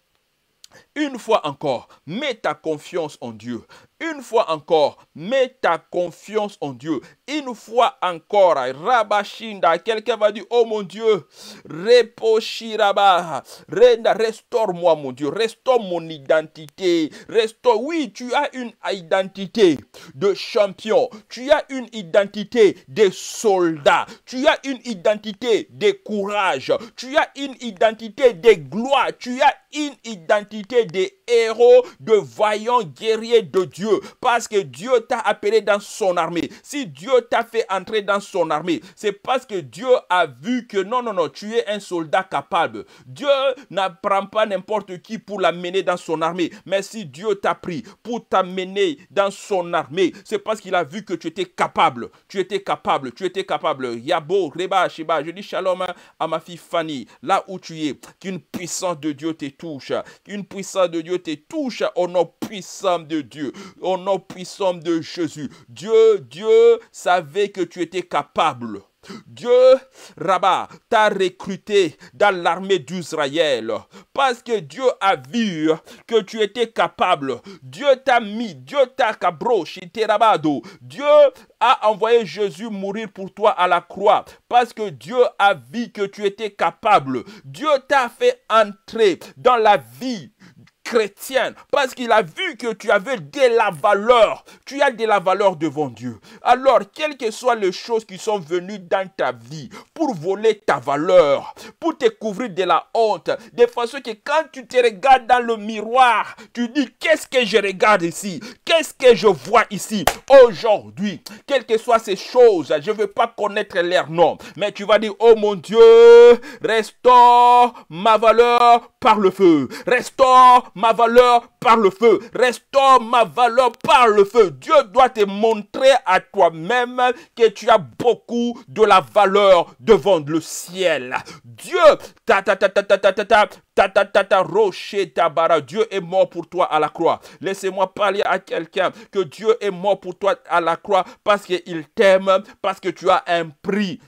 une fois encore, mets ta confiance en Dieu. Une fois encore, mets ta confiance en Dieu. Une fois encore, Rabashinda, quelqu'un va dire, oh mon Dieu, Reposhiraba, restaure-moi mon Dieu, restaure mon identité, restaure, oui, tu as une identité de champion, tu as une identité de soldat, tu as une identité de courage, tu as une identité de gloire, tu as une identité des héros, de voyants guerriers de Dieu. Parce que Dieu t'a appelé dans son armée. Si Dieu t'a fait entrer dans son armée, c'est parce que Dieu a vu que non, non, non, tu es un soldat capable. Dieu n'apprend pas n'importe qui pour l'amener dans son armée. Mais si Dieu t'a pris pour t'amener dans son armée, c'est parce qu'il a vu que tu étais capable. Tu étais capable. Tu étais capable. Yabo, Reba, Sheba. Je dis shalom à ma fille Fanny. Là où tu es, qu'une puissance de Dieu te touche. Qu'une puissance de Dieu te touche au nom puissant de Dieu, au nom puissant de Jésus. Dieu, Dieu savait que tu étais capable. Dieu, Rabat, t'a recruté dans l'armée d'Israël parce que Dieu a vu que tu étais capable. Dieu t'a mis, Dieu t'a cabroché, Dieu a envoyé Jésus mourir pour toi à la croix parce que Dieu a vu que tu étais capable. Dieu t'a fait entrer dans la vie chrétienne, parce qu'il a vu que tu avais de la valeur, tu as de la valeur devant Dieu. Alors, quelles que soient les choses qui sont venues dans ta vie pour voler ta valeur, pour te couvrir de la honte, de façon que quand tu te regardes dans le miroir, tu dis qu'est-ce que je regarde ici, qu'est-ce que je vois ici aujourd'hui, quelles que soient ces choses, je ne veux pas connaître leur nom, mais tu vas dire, oh mon Dieu, restaure ma valeur par le feu, restaure ma valeur par le feu. Restaure ma valeur par le feu. Dieu doit te montrer à toi-même que tu as beaucoup de la valeur devant le ciel. Dieu, ta ta ta ta ta ta ta ta ta ta ta ta rocher tabara. Dieu est mort pour toi à la croix. Laissez-moi parler à quelqu'un que Dieu est mort pour toi à la croix parce qu'il t'aime, parce que tu as un prix.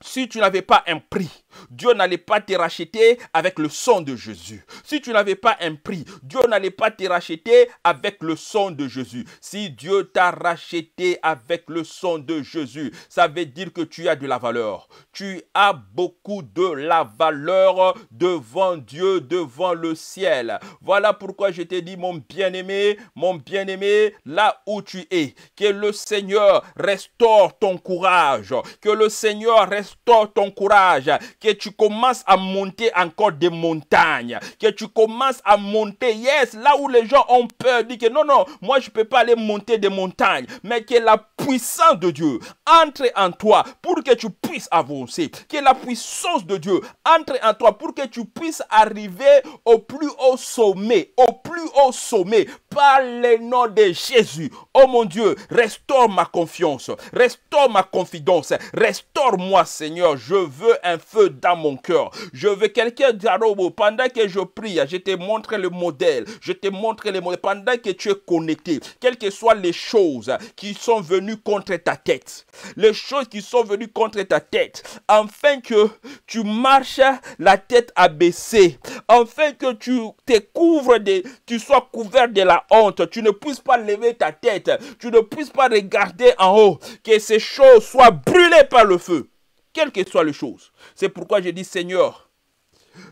Si tu n'avais pas un prix, Dieu n'allait pas te racheter avec le sang de Jésus. Si tu n'avais pas un prix, Dieu n'allait pas te racheter avec le sang de Jésus. Si Dieu t'a racheté avec le sang de Jésus, ça veut dire que tu as de la valeur. Tu as beaucoup de la valeur devant Dieu, devant le ciel. Voilà pourquoi je t'ai dit, mon bien-aimé, mon bien-aimé, là où tu es, que le Seigneur restaure ton courage, que le Seigneur restaure ton courage, que tu commences à monter encore des montagnes, que tu commences à monter, yes, là où les gens ont peur, dit que non, non, moi je ne peux pas aller monter des montagnes, mais que la puissance de Dieu entre en toi pour que tu puisses avancer, que la puissance de Dieu entre en toi pour que tu puisses arriver au plus haut sommet, au plus haut sommet, par le nom de Jésus. Oh mon Dieu, restaure ma confiance, restaure ma confidence, restaure-moi Seigneur, je veux un feu dans mon cœur. Je veux quelqu'un d'Arobo, pendant que je prie, je te montre le modèle, je te montre le modèle pendant que tu es connecté, quelles que soient les choses qui sont venues contre ta tête, les choses qui sont venues contre ta tête, afin que tu marches la tête abaissée, afin que tu te couvres, de, tu sois couvert de la honte, tu ne puisses pas lever ta tête, tu ne puisses pas regarder en haut, que ces choses soient brûlées par le feu quelle que soit les chose. C'est pourquoi je dis, Seigneur,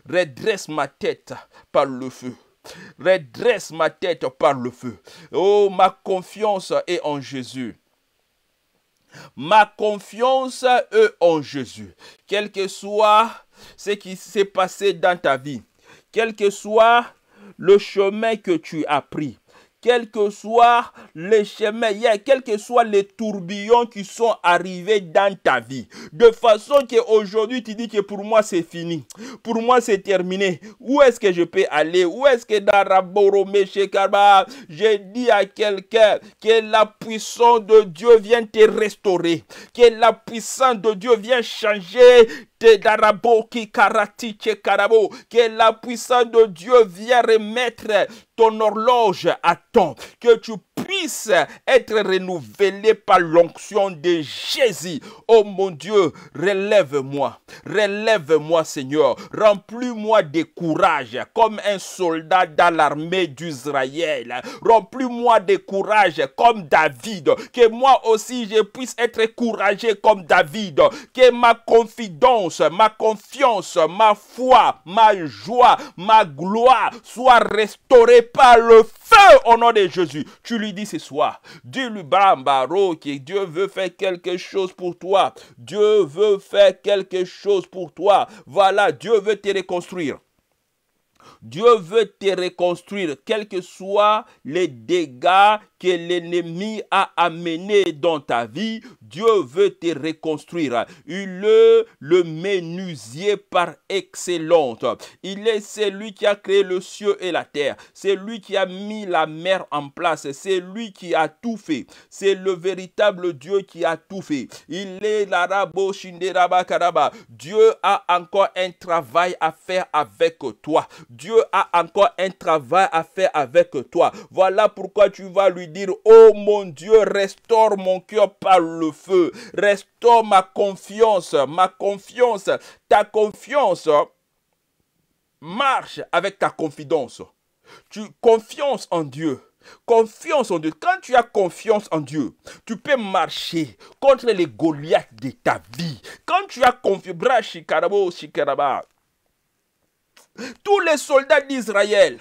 redresse ma tête par le feu. Redresse ma tête par le feu. Oh, ma confiance est en Jésus. Ma confiance est en Jésus. Quel que soit ce qui s'est passé dans ta vie, quel que soit le chemin que tu as pris, quels que soient les chemins, quels que soient les tourbillons qui sont arrivés dans ta vie. De façon qu'aujourd'hui, tu dis que pour moi, c'est fini. Pour moi, c'est terminé. Où est-ce que je peux aller? Où est-ce que Daraboro, Romé, Je j'ai dit à quelqu'un que la puissance de Dieu vient te restaurer, que la puissance de Dieu vient changer Darabo qui que la puissance de Dieu vient remettre ton horloge attend que tu puisses être renouvelé par l'onction de Jésus. Oh mon Dieu, relève-moi, relève-moi Seigneur, remplis-moi de courage comme un soldat dans l'armée d'Israël. Remplis-moi de courage comme David, que moi aussi je puisse être courageux comme David, que ma confidence, ma confiance, ma foi, ma joie, ma gloire soient restaurées par le feu au nom de Jésus. Tu lui dis ce soir, dis lui baro, qui Dieu veut faire quelque chose pour toi. Dieu veut faire quelque chose pour toi. Voilà, Dieu veut te reconstruire. Dieu veut te reconstruire, quels que soient les dégâts que l'ennemi a amené dans ta vie, Dieu veut te reconstruire. Il est le menuisier par excellence. Il est celui qui a créé le ciel et la terre. C'est lui qui a mis la mer en place. C'est lui qui a tout fait. C'est le véritable Dieu qui a tout fait. Il est l'arabo shinderaba karaba. Dieu a encore un travail à faire avec toi. Dieu a encore un travail à faire avec toi. Voilà pourquoi tu vas lui dire, oh mon Dieu, restaure mon cœur par le feu, restaure ma confiance, ma confiance, ta confiance. Marche avec ta confidence. Tu confiance en Dieu. Confiance en Dieu. Quand tu as confiance en Dieu, tu peux marcher contre les Goliaths de ta vie. Quand tu as confiance, Tous les soldats d'Israël,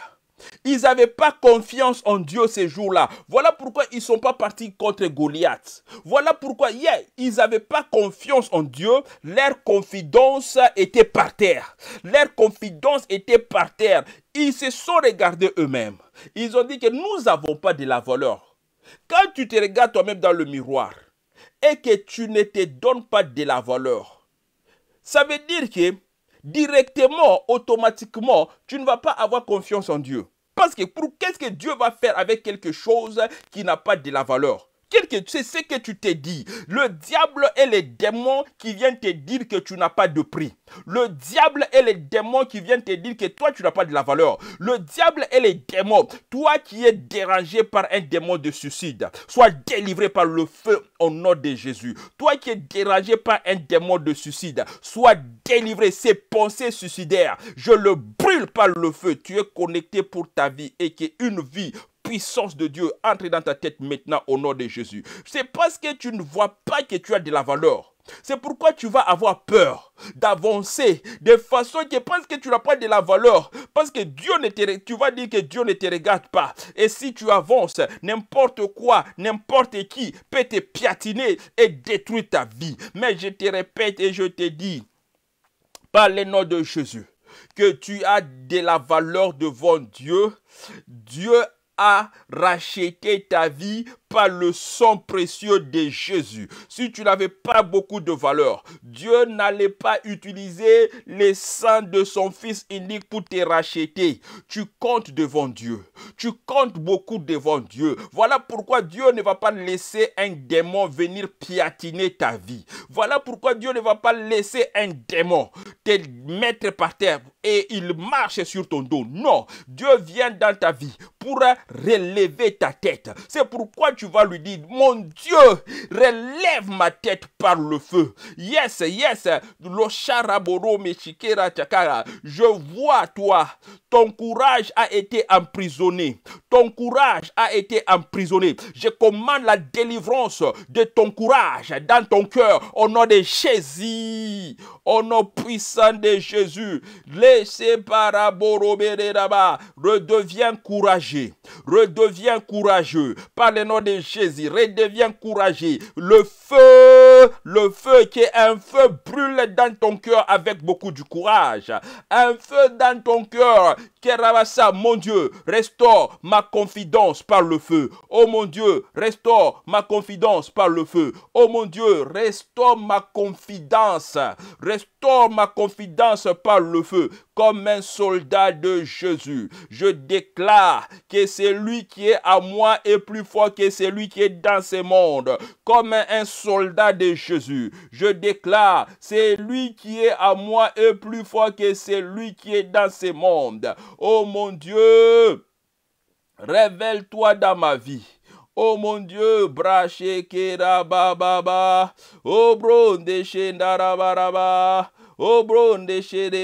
ils n'avaient pas confiance en Dieu ces jours-là. Voilà pourquoi ils ne sont pas partis contre Goliath. Voilà pourquoi ils n'avaient pas confiance en Dieu. Leur confidence était par terre. Leur confidence était par terre. Ils se sont regardés eux-mêmes. Ils ont dit que nous n'avons pas de la valeur. Quand tu te regardes toi-même dans le miroir et que tu ne te donnes pas de la valeur, ça veut dire que directement, automatiquement, tu ne vas pas avoir confiance en Dieu. Parce que pour qu'est-ce que Dieu va faire avec quelque chose qui n'a pas de la valeur c'est ce que tu t'es dit, le diable et les démons qui viennent te dire que tu n'as pas de prix. Le diable et les démons qui viennent te dire que toi tu n'as pas de la valeur. Le diable et les démons, toi qui es dérangé par un démon de suicide, sois délivré par le feu au nom de Jésus. Toi qui es dérangé par un démon de suicide, sois délivré ces pensées suicidaires. Je le brûle par le feu. Tu es connecté pour ta vie et que une vie puissance de Dieu entre dans ta tête maintenant au nom de Jésus. C'est parce que tu ne vois pas que tu as de la valeur. C'est pourquoi tu vas avoir peur d'avancer de façon que parce que tu n'as pas de la valeur, parce que Dieu ne te, tu vas dire que Dieu ne te regarde pas. Et si tu avances, n'importe quoi, n'importe qui peut te piétiner et détruire ta vie. Mais je te répète et je te dis, par le nom de Jésus, que tu as de la valeur devant Dieu. Dieu racheter ta vie pas le sang précieux de Jésus, si tu n'avais pas beaucoup de valeur, Dieu n'allait pas utiliser les seins de son fils unique pour te racheter. Tu comptes devant Dieu. Tu comptes beaucoup devant Dieu. Voilà pourquoi Dieu ne va pas laisser un démon venir piatiner ta vie. Voilà pourquoi Dieu ne va pas laisser un démon te mettre par terre et il marche sur ton dos. Non, Dieu vient dans ta vie pour relever ta tête. C'est pourquoi tu tu vas lui dire, mon Dieu, relève ma tête par le feu. Yes, yes, chakara. Je vois toi, ton courage a été emprisonné. Ton courage a été emprisonné. Je commande la délivrance de ton courage dans ton cœur au nom de Jésus. Au nom puissant de Jésus. Laissez paraboro redeviens courageux. Redeviens courageux par le nom de Jésus, redeviens courageux. Le feu, le feu qui est un feu brûle dans ton cœur avec beaucoup de courage. Un feu dans ton cœur. Keravasa, mon Dieu, restaure ma confidence par le feu. Oh mon Dieu, restaure ma confidence par le feu. Oh mon Dieu, restaure ma confidence. Restaure ma confidence par le feu. Comme un soldat de Jésus, je déclare que c'est lui qui est à moi et plus fort que c'est. C'est lui qui est dans ce monde, comme un soldat de Jésus. Je déclare, c'est lui qui est à moi et plus fort que celui qui est dans ce monde. Oh mon Dieu, révèle-toi dans ma vie. Oh mon Dieu, braché baba, oh bronde chendaraba, oh bronde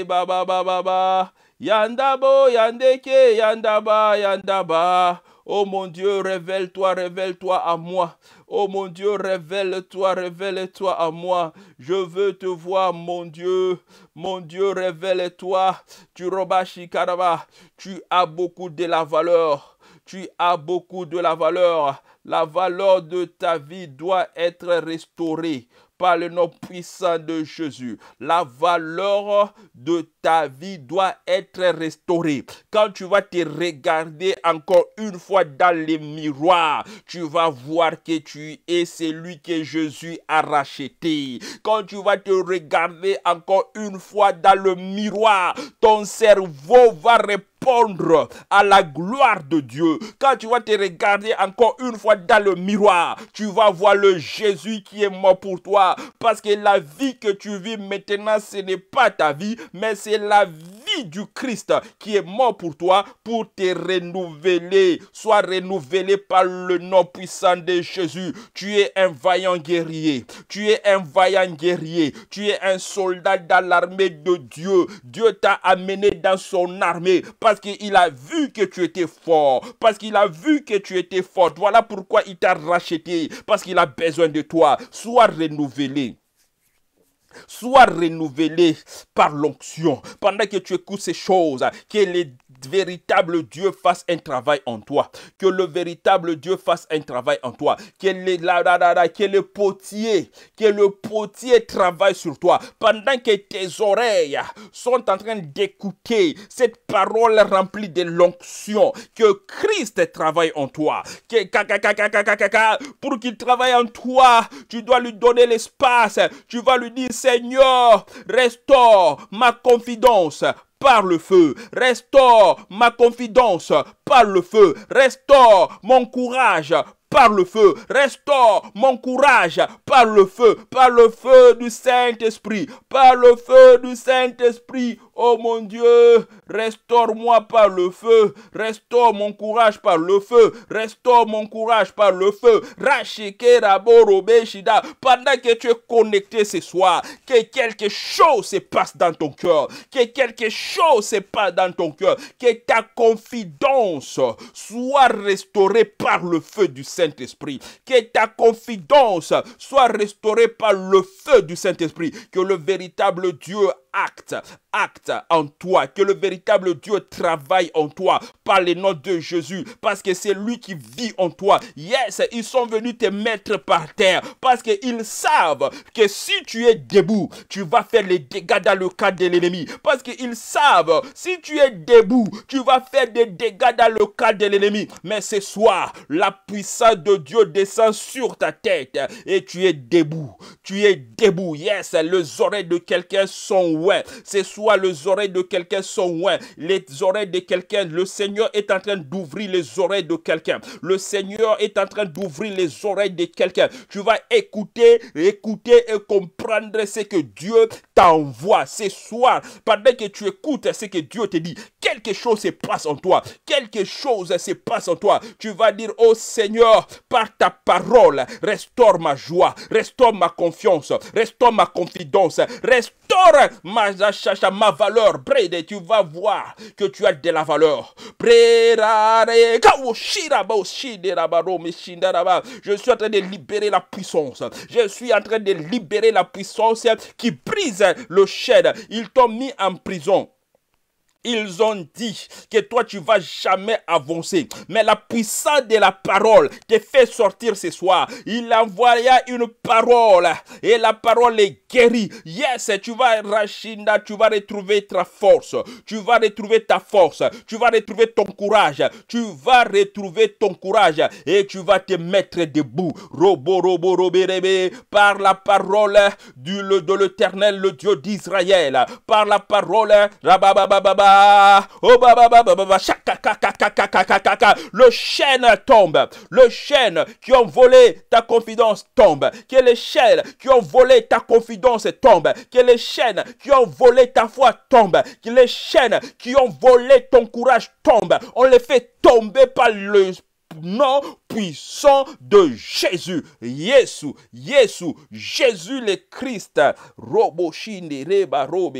ba baba baba, yandabo yandeke yandaba yandaba. Oh mon Dieu, révèle-toi, révèle-toi à moi. Oh mon Dieu, révèle-toi, révèle-toi à moi. Je veux te voir, mon Dieu. Mon Dieu, révèle-toi. Tu Robashi Karaba, tu as beaucoup de la valeur. Tu as beaucoup de la valeur. La valeur de ta vie doit être restaurée par le nom puissant de Jésus. La valeur de ta vie doit être restaurée. Quand tu vas te regarder encore une fois dans les miroirs, tu vas voir que tu es celui que Jésus a racheté. Quand tu vas te regarder encore une fois dans le miroir, ton cerveau va répondre à la gloire de Dieu. Quand tu vas te regarder encore une fois dans le miroir, tu vas voir le Jésus qui est mort pour toi. Parce que la vie que tu vis maintenant, ce n'est pas ta vie, mais c'est la vie du Christ qui est mort pour toi pour te renouveler. Sois renouvelé par le nom puissant de Jésus. Tu es un vaillant guerrier. Tu es un vaillant guerrier. Tu es un soldat dans l'armée de Dieu. Dieu t'a amené dans son armée parce qu'il a vu que tu étais fort. Parce qu'il a vu que tu étais fort Voilà pourquoi il t'a racheté. Parce qu'il a besoin de toi. Sois renouvelé. Sois renouvelé par l'onction. Pendant que tu écoutes ces choses, que les véritable Dieu fasse un travail en toi. Que le véritable Dieu fasse un travail en toi. Que le, potier, que le potier travaille sur toi. Pendant que tes oreilles sont en train d'écouter cette parole remplie de l'onction, que Christ travaille en toi. Que, pour qu'il travaille en toi, tu dois lui donner l'espace. Tu vas lui dire, Seigneur, restaure ma confidence par le feu. Restaure ma confidence par le feu. Restaure mon courage par le feu. Restaure mon courage par le feu. Par le feu du Saint-Esprit. Par le feu du Saint-Esprit. Oh mon Dieu, restaure-moi par le feu, restaure mon courage par le feu, restaure mon courage par le feu. Pendant que tu es connecté ce soir, que quelque chose se passe dans ton cœur, que quelque chose se passe dans ton cœur, que ta confidence soit restaurée par le feu du Saint-Esprit, que ta confidence soit restaurée par le feu du Saint-Esprit, que le véritable Dieu acte, acte en toi, que le véritable Dieu travaille en toi par les noms de Jésus, parce que c'est lui qui vit en toi. Yes, ils sont venus te mettre par terre, parce qu'ils savent que si tu es debout, tu vas faire les dégâts dans le cas de l'ennemi, parce qu'ils savent, si tu es debout, tu vas faire des dégâts dans le cas de l'ennemi. Mais ce soir, la puissance de Dieu descend sur ta tête et tu es debout, tu es debout. Yes, les oreilles de quelqu'un sont c'est soit les oreilles de quelqu'un sont ouais. Les oreilles de quelqu'un, le Seigneur est en train d'ouvrir les oreilles de quelqu'un. Le Seigneur est en train d'ouvrir les oreilles de quelqu'un. Tu vas écouter, écouter et comprendre ce que Dieu t'envoie C'est soir. Pendant que tu écoutes ce que Dieu te dit, quelque chose se passe en toi. Quelque chose se passe en toi. Tu vas dire, au oh Seigneur, par ta parole, restaure ma joie, restaure ma confiance, restaure ma confidence, restaure ma valeur, tu vas voir que tu as de la valeur. Je suis en train de libérer la puissance. Je suis en train de libérer la puissance qui brise le chêne, Ils t'ont mis en prison. Ils ont dit que toi, tu vas jamais avancer. Mais la puissance de la parole te fait sortir ce soir. Il envoya une parole et la parole est guérie. Yes, tu vas, Rachinda, tu vas retrouver ta force. Tu vas retrouver ta force. Tu vas retrouver ton courage. Tu vas retrouver ton courage et tu vas te mettre debout. Robo, robo, robo, par la parole de l'éternel, le Dieu d'Israël. Par la parole, le chêne tombe, le chêne qui ont volé ta confidence tombe, que les chênes qui ont volé ta confidence tombe, que les chênes qui ont volé ta foi tombe, que les chênes qui ont volé ton courage tombe, on les fait tomber par le non puissant de Jésus. Yesu, Yesu, Jésus le Christ. Robo reba robe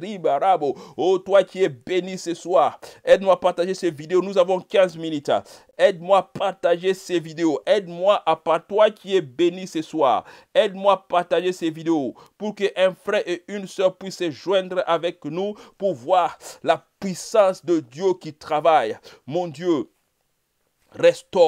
riba rabo. Oh, toi qui es béni ce soir, aide-moi à partager ces vidéos. Nous avons 15 minutes. Aide-moi à partager ces vidéos. Aide-moi à part toi qui es béni ce soir. Aide-moi à partager ces vidéos pour qu'un frère et une soeur puissent se joindre avec nous pour voir la puissance de Dieu qui travaille. Mon Dieu, Resto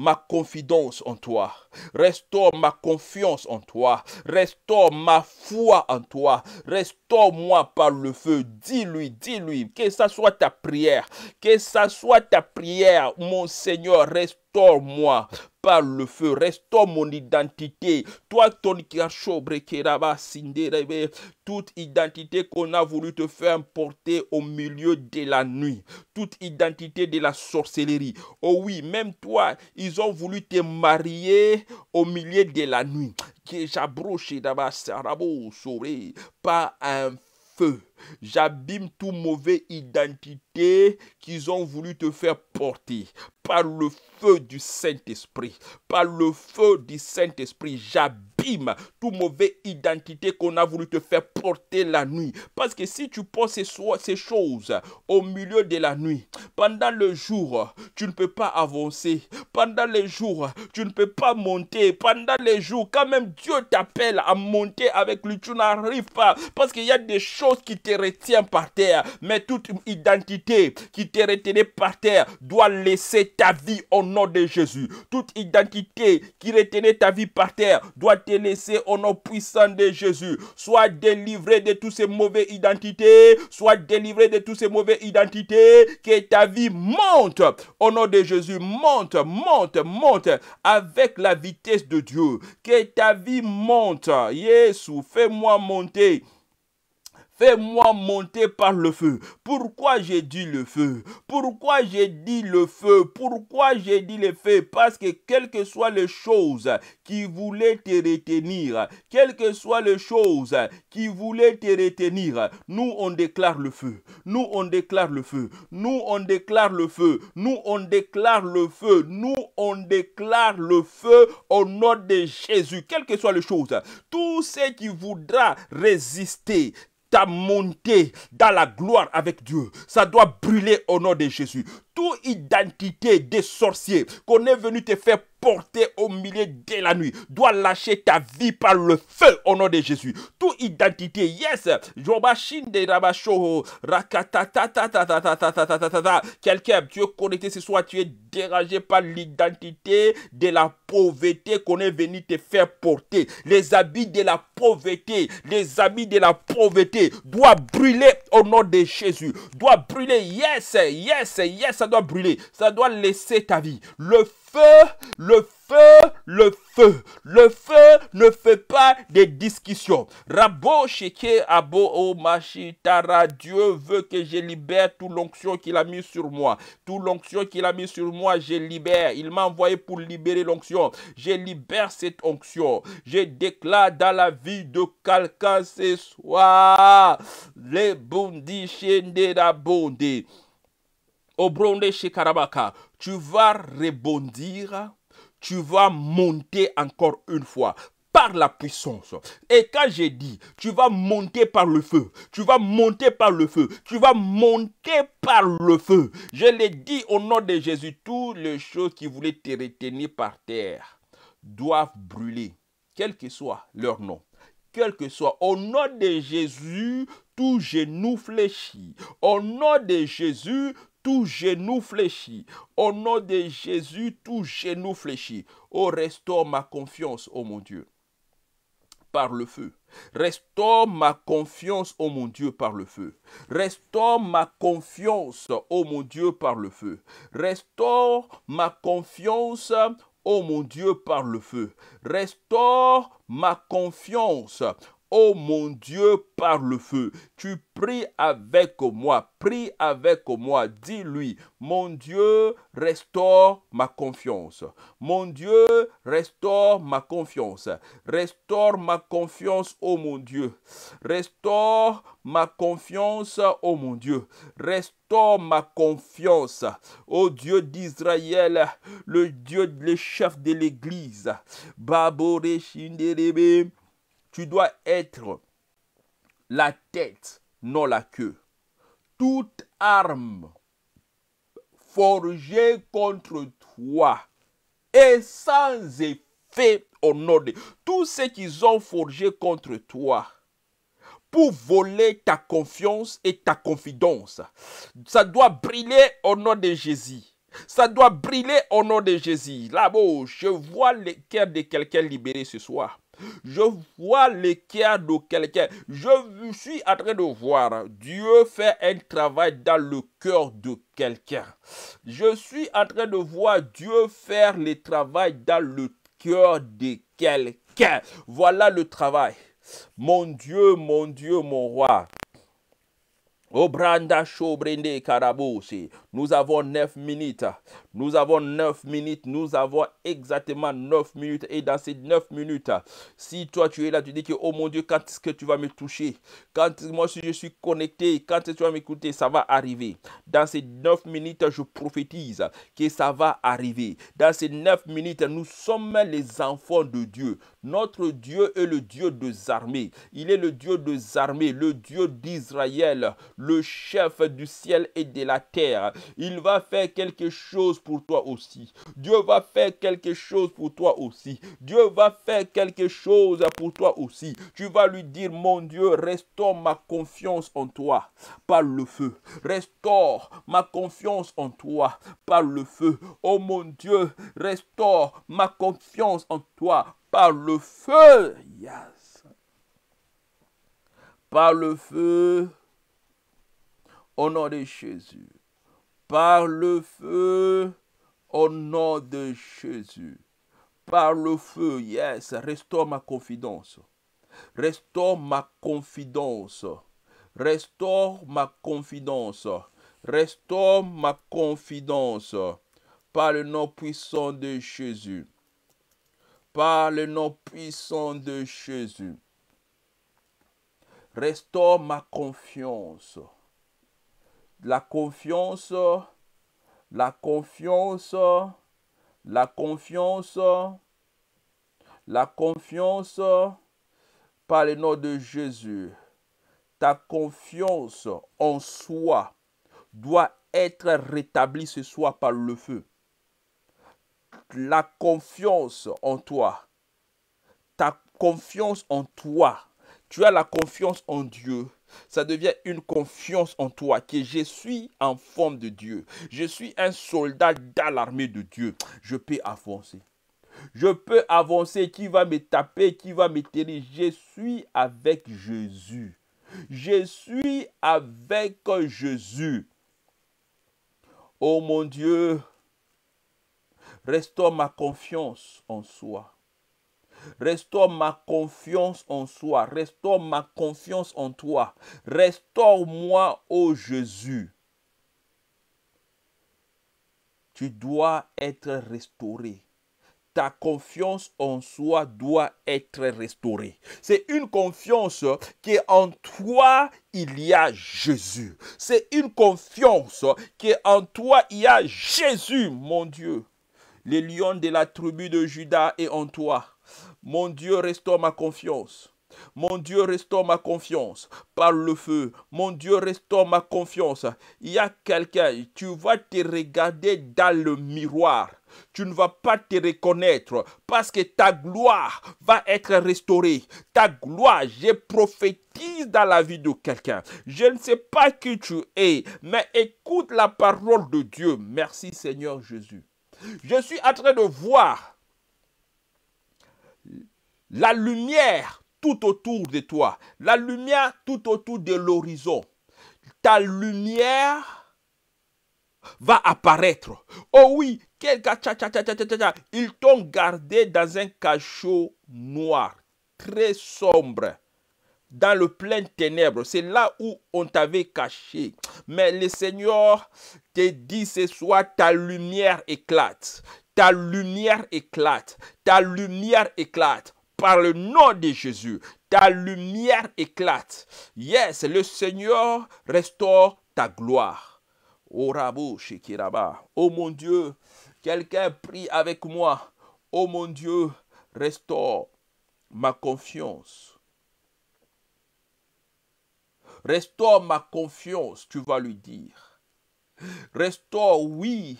ma confidence en toi. Restaure ma confiance en toi. Restaure ma foi en toi. Restaure-moi par le feu. Dis-lui, dis-lui, que ça soit ta prière. Que ça soit ta prière, mon Seigneur. Restaure-moi par le feu. Restaure mon identité. Toi, ton toute identité qu'on a voulu te faire porter au milieu de la nuit. Toute identité de la sorcellerie. Oh oui, même toi, ont voulu te marier au milieu de la nuit. Que j'abroche Par un feu. J'abîme tout mauvais identité qu'ils ont voulu te faire porter. Par le feu du Saint-Esprit. Par le feu du Saint-Esprit, j'abîme tout toute mauvaise identité qu'on a voulu te faire porter la nuit. Parce que si tu portes ces, choses au milieu de la nuit, pendant le jour, tu ne peux pas avancer. Pendant le jour, tu ne peux pas monter. Pendant le jour, quand même Dieu t'appelle à monter avec lui, tu n'arrives pas. Parce qu'il y a des choses qui te retiennent par terre. Mais toute identité qui te retenait par terre doit laisser ta vie au nom de Jésus. Toute identité qui retenait ta vie par terre doit laissé au nom puissant de Jésus. soit délivré de tous ces mauvaises identités. soit délivré de tous ces mauvaises identités. Que ta vie monte au nom de Jésus. Monte, monte, monte avec la vitesse de Dieu. Que ta vie monte. Jésus, fais-moi monter Fais-moi monter par le feu. Pourquoi j'ai dit le feu Pourquoi j'ai dit le feu Pourquoi j'ai dit le feu Parce que quelles que soient les choses qui voulaient te retenir, quelles que soient les choses qui voulaient te retenir, nous on déclare le feu. Nous on déclare le feu. Nous on déclare le feu. Nous on déclare le feu. Nous on déclare le feu au nom de Jésus. Quelles que soient les choses, tout ce qui voudra résister, ta montée dans la gloire avec Dieu, ça doit brûler au nom de Jésus. Toute identité des sorciers qu'on est venu te faire porter au milieu de la nuit. Dois lâcher ta vie par le feu au nom de Jésus. Toute identité, yes, quelqu'un, tu es connecté ce soir, tu es dérangé par l'identité de la pauvreté qu'on est venu te faire porter. Les habits de la pauvreté, les habits de la pauvreté doivent brûler au nom de Jésus. Doit brûler, yes, yes, yes, ça doit brûler. Ça doit laisser ta vie. Le feu feu, le feu, le feu, le feu ne fait pas des discussions. Rabo Sheke Abo Omashitara, Dieu veut que je libère toute l'onction qu'il a mis sur moi. Tout l'onction qu'il a mis sur moi, je libère. Il m'a envoyé pour libérer l'onction. Je libère cette onction. Je déclare dans la vie de quelqu'un ce soir, les bondis, de la chez Karabaka, tu vas rebondir, tu vas monter encore une fois par la puissance. Et quand j'ai dit, tu vas monter par le feu, tu vas monter par le feu, tu vas monter par le feu. Je l'ai dit au nom de Jésus, Tous les choses qui voulaient te retenir par terre doivent brûler, quel que soit leur nom. Quel que soit, au nom de Jésus, tout genou fléchit. Au nom de Jésus, tout genou fléchi. Au nom de Jésus, tout genou fléchi. Oh, restaure ma confiance, oh mon Dieu, par le feu. Restaure ma confiance, oh mon Dieu, par le feu. Restaure ma confiance, oh mon Dieu, par le feu. Restaure ma confiance, oh mon Dieu, par le feu. Restaure ma confiance, oh mon Dieu, par le feu. Tu pries avec moi, prie avec moi. Dis-lui, mon Dieu, restaure ma confiance. Mon Dieu, restaure ma confiance. Restaure ma confiance, ô oh mon Dieu. Restaure ma confiance, ô oh mon Dieu. Restaure ma confiance, ô oh Dieu d'Israël, le Dieu, le chef de l'Église tu dois être la tête, non la queue. Toute arme forgée contre toi est sans effet au nom de tout ce qu'ils ont forgé contre toi pour voler ta confiance et ta confidence. Ça doit briller au nom de Jésus. Ça doit briller au nom de Jésus. Là-bas, je vois le cœur de quelqu'un libéré ce soir. Je vois cœur de quelqu'un. Je suis en train de voir Dieu faire un travail dans le cœur de quelqu'un. Je suis en train de voir Dieu faire le travail dans le cœur de quelqu'un. Voilà le travail. Mon Dieu, mon Dieu, mon roi. Nous avons neuf minutes. Nous avons 9 minutes, nous avons exactement 9 minutes. Et dans ces 9 minutes, si toi tu es là, tu dis que, oh mon Dieu, quand est-ce que tu vas me toucher Quand moi si je suis connecté, quand tu vas m'écouter, ça va arriver. Dans ces 9 minutes, je prophétise que ça va arriver. Dans ces 9 minutes, nous sommes les enfants de Dieu. Notre Dieu est le Dieu des armées. Il est le Dieu des armées, le Dieu d'Israël, le chef du ciel et de la terre. Il va faire quelque chose pour toi aussi. Dieu va faire quelque chose pour toi aussi. Dieu va faire quelque chose pour toi aussi. Tu vas lui dire, mon Dieu, restaure ma confiance en toi par le feu. Restaure ma confiance en toi par le feu. Oh mon Dieu, restaure ma confiance en toi par le feu. Yes. Par le feu. Au nom de Jésus par le feu au nom de Jésus. Par le feu, yes, restaure ma confiance. Restaure ma confidence. Restaure ma confiance. Restaure ma confidence. Par le nom puissant de Jésus. Par le nom puissant de Jésus. Restaure ma confiance la confiance, la confiance, la confiance, la confiance par le nom de Jésus. Ta confiance en soi doit être rétablie ce soir par le feu. La confiance en toi. Ta confiance en toi. Tu as la confiance en Dieu ça devient une confiance en toi que je suis en forme de Dieu. Je suis un soldat dans l'armée de Dieu. Je peux avancer. Je peux avancer. Qui va me taper Qui va me tenir Je suis avec Jésus. Je suis avec Jésus. Oh mon Dieu, restaure ma confiance en soi. Restaure ma confiance en soi. Restaure ma confiance en toi. Restaure-moi, ô Jésus. Tu dois être restauré ta confiance en soi doit être restaurée. C'est une confiance qu'en toi, il y a Jésus. C'est une confiance qu'en toi, il y a Jésus, mon Dieu. Les lions de la tribu de Judas est en toi. Mon Dieu, restaure ma confiance. Mon Dieu, restaure ma confiance par le feu. Mon Dieu, restaure ma confiance. Il y a quelqu'un, tu vas te regarder dans le miroir. Tu ne vas pas te reconnaître parce que ta gloire va être restaurée. Ta gloire, j'ai prophétise dans la vie de quelqu'un. Je ne sais pas qui tu es, mais écoute la parole de Dieu. Merci Seigneur Jésus. Je suis en train de voir la lumière tout autour de toi, la lumière tout autour de l'horizon. Ta lumière va apparaître. Oh oui, quel ils t'ont gardé dans un cachot noir, très sombre, dans le plein ténèbre. C'est là où on t'avait caché. Mais le Seigneur te dit ce soir, ta lumière éclate. Ta lumière éclate. Ta lumière éclate par le nom de Jésus. Ta lumière éclate. Yes, le Seigneur restaure ta gloire. Oh Rabo Shekiraba. Oh mon Dieu, quelqu'un prie avec moi. Oh mon Dieu, restaure ma confiance. Restaure ma confiance, tu vas lui dire. Restaure, oui,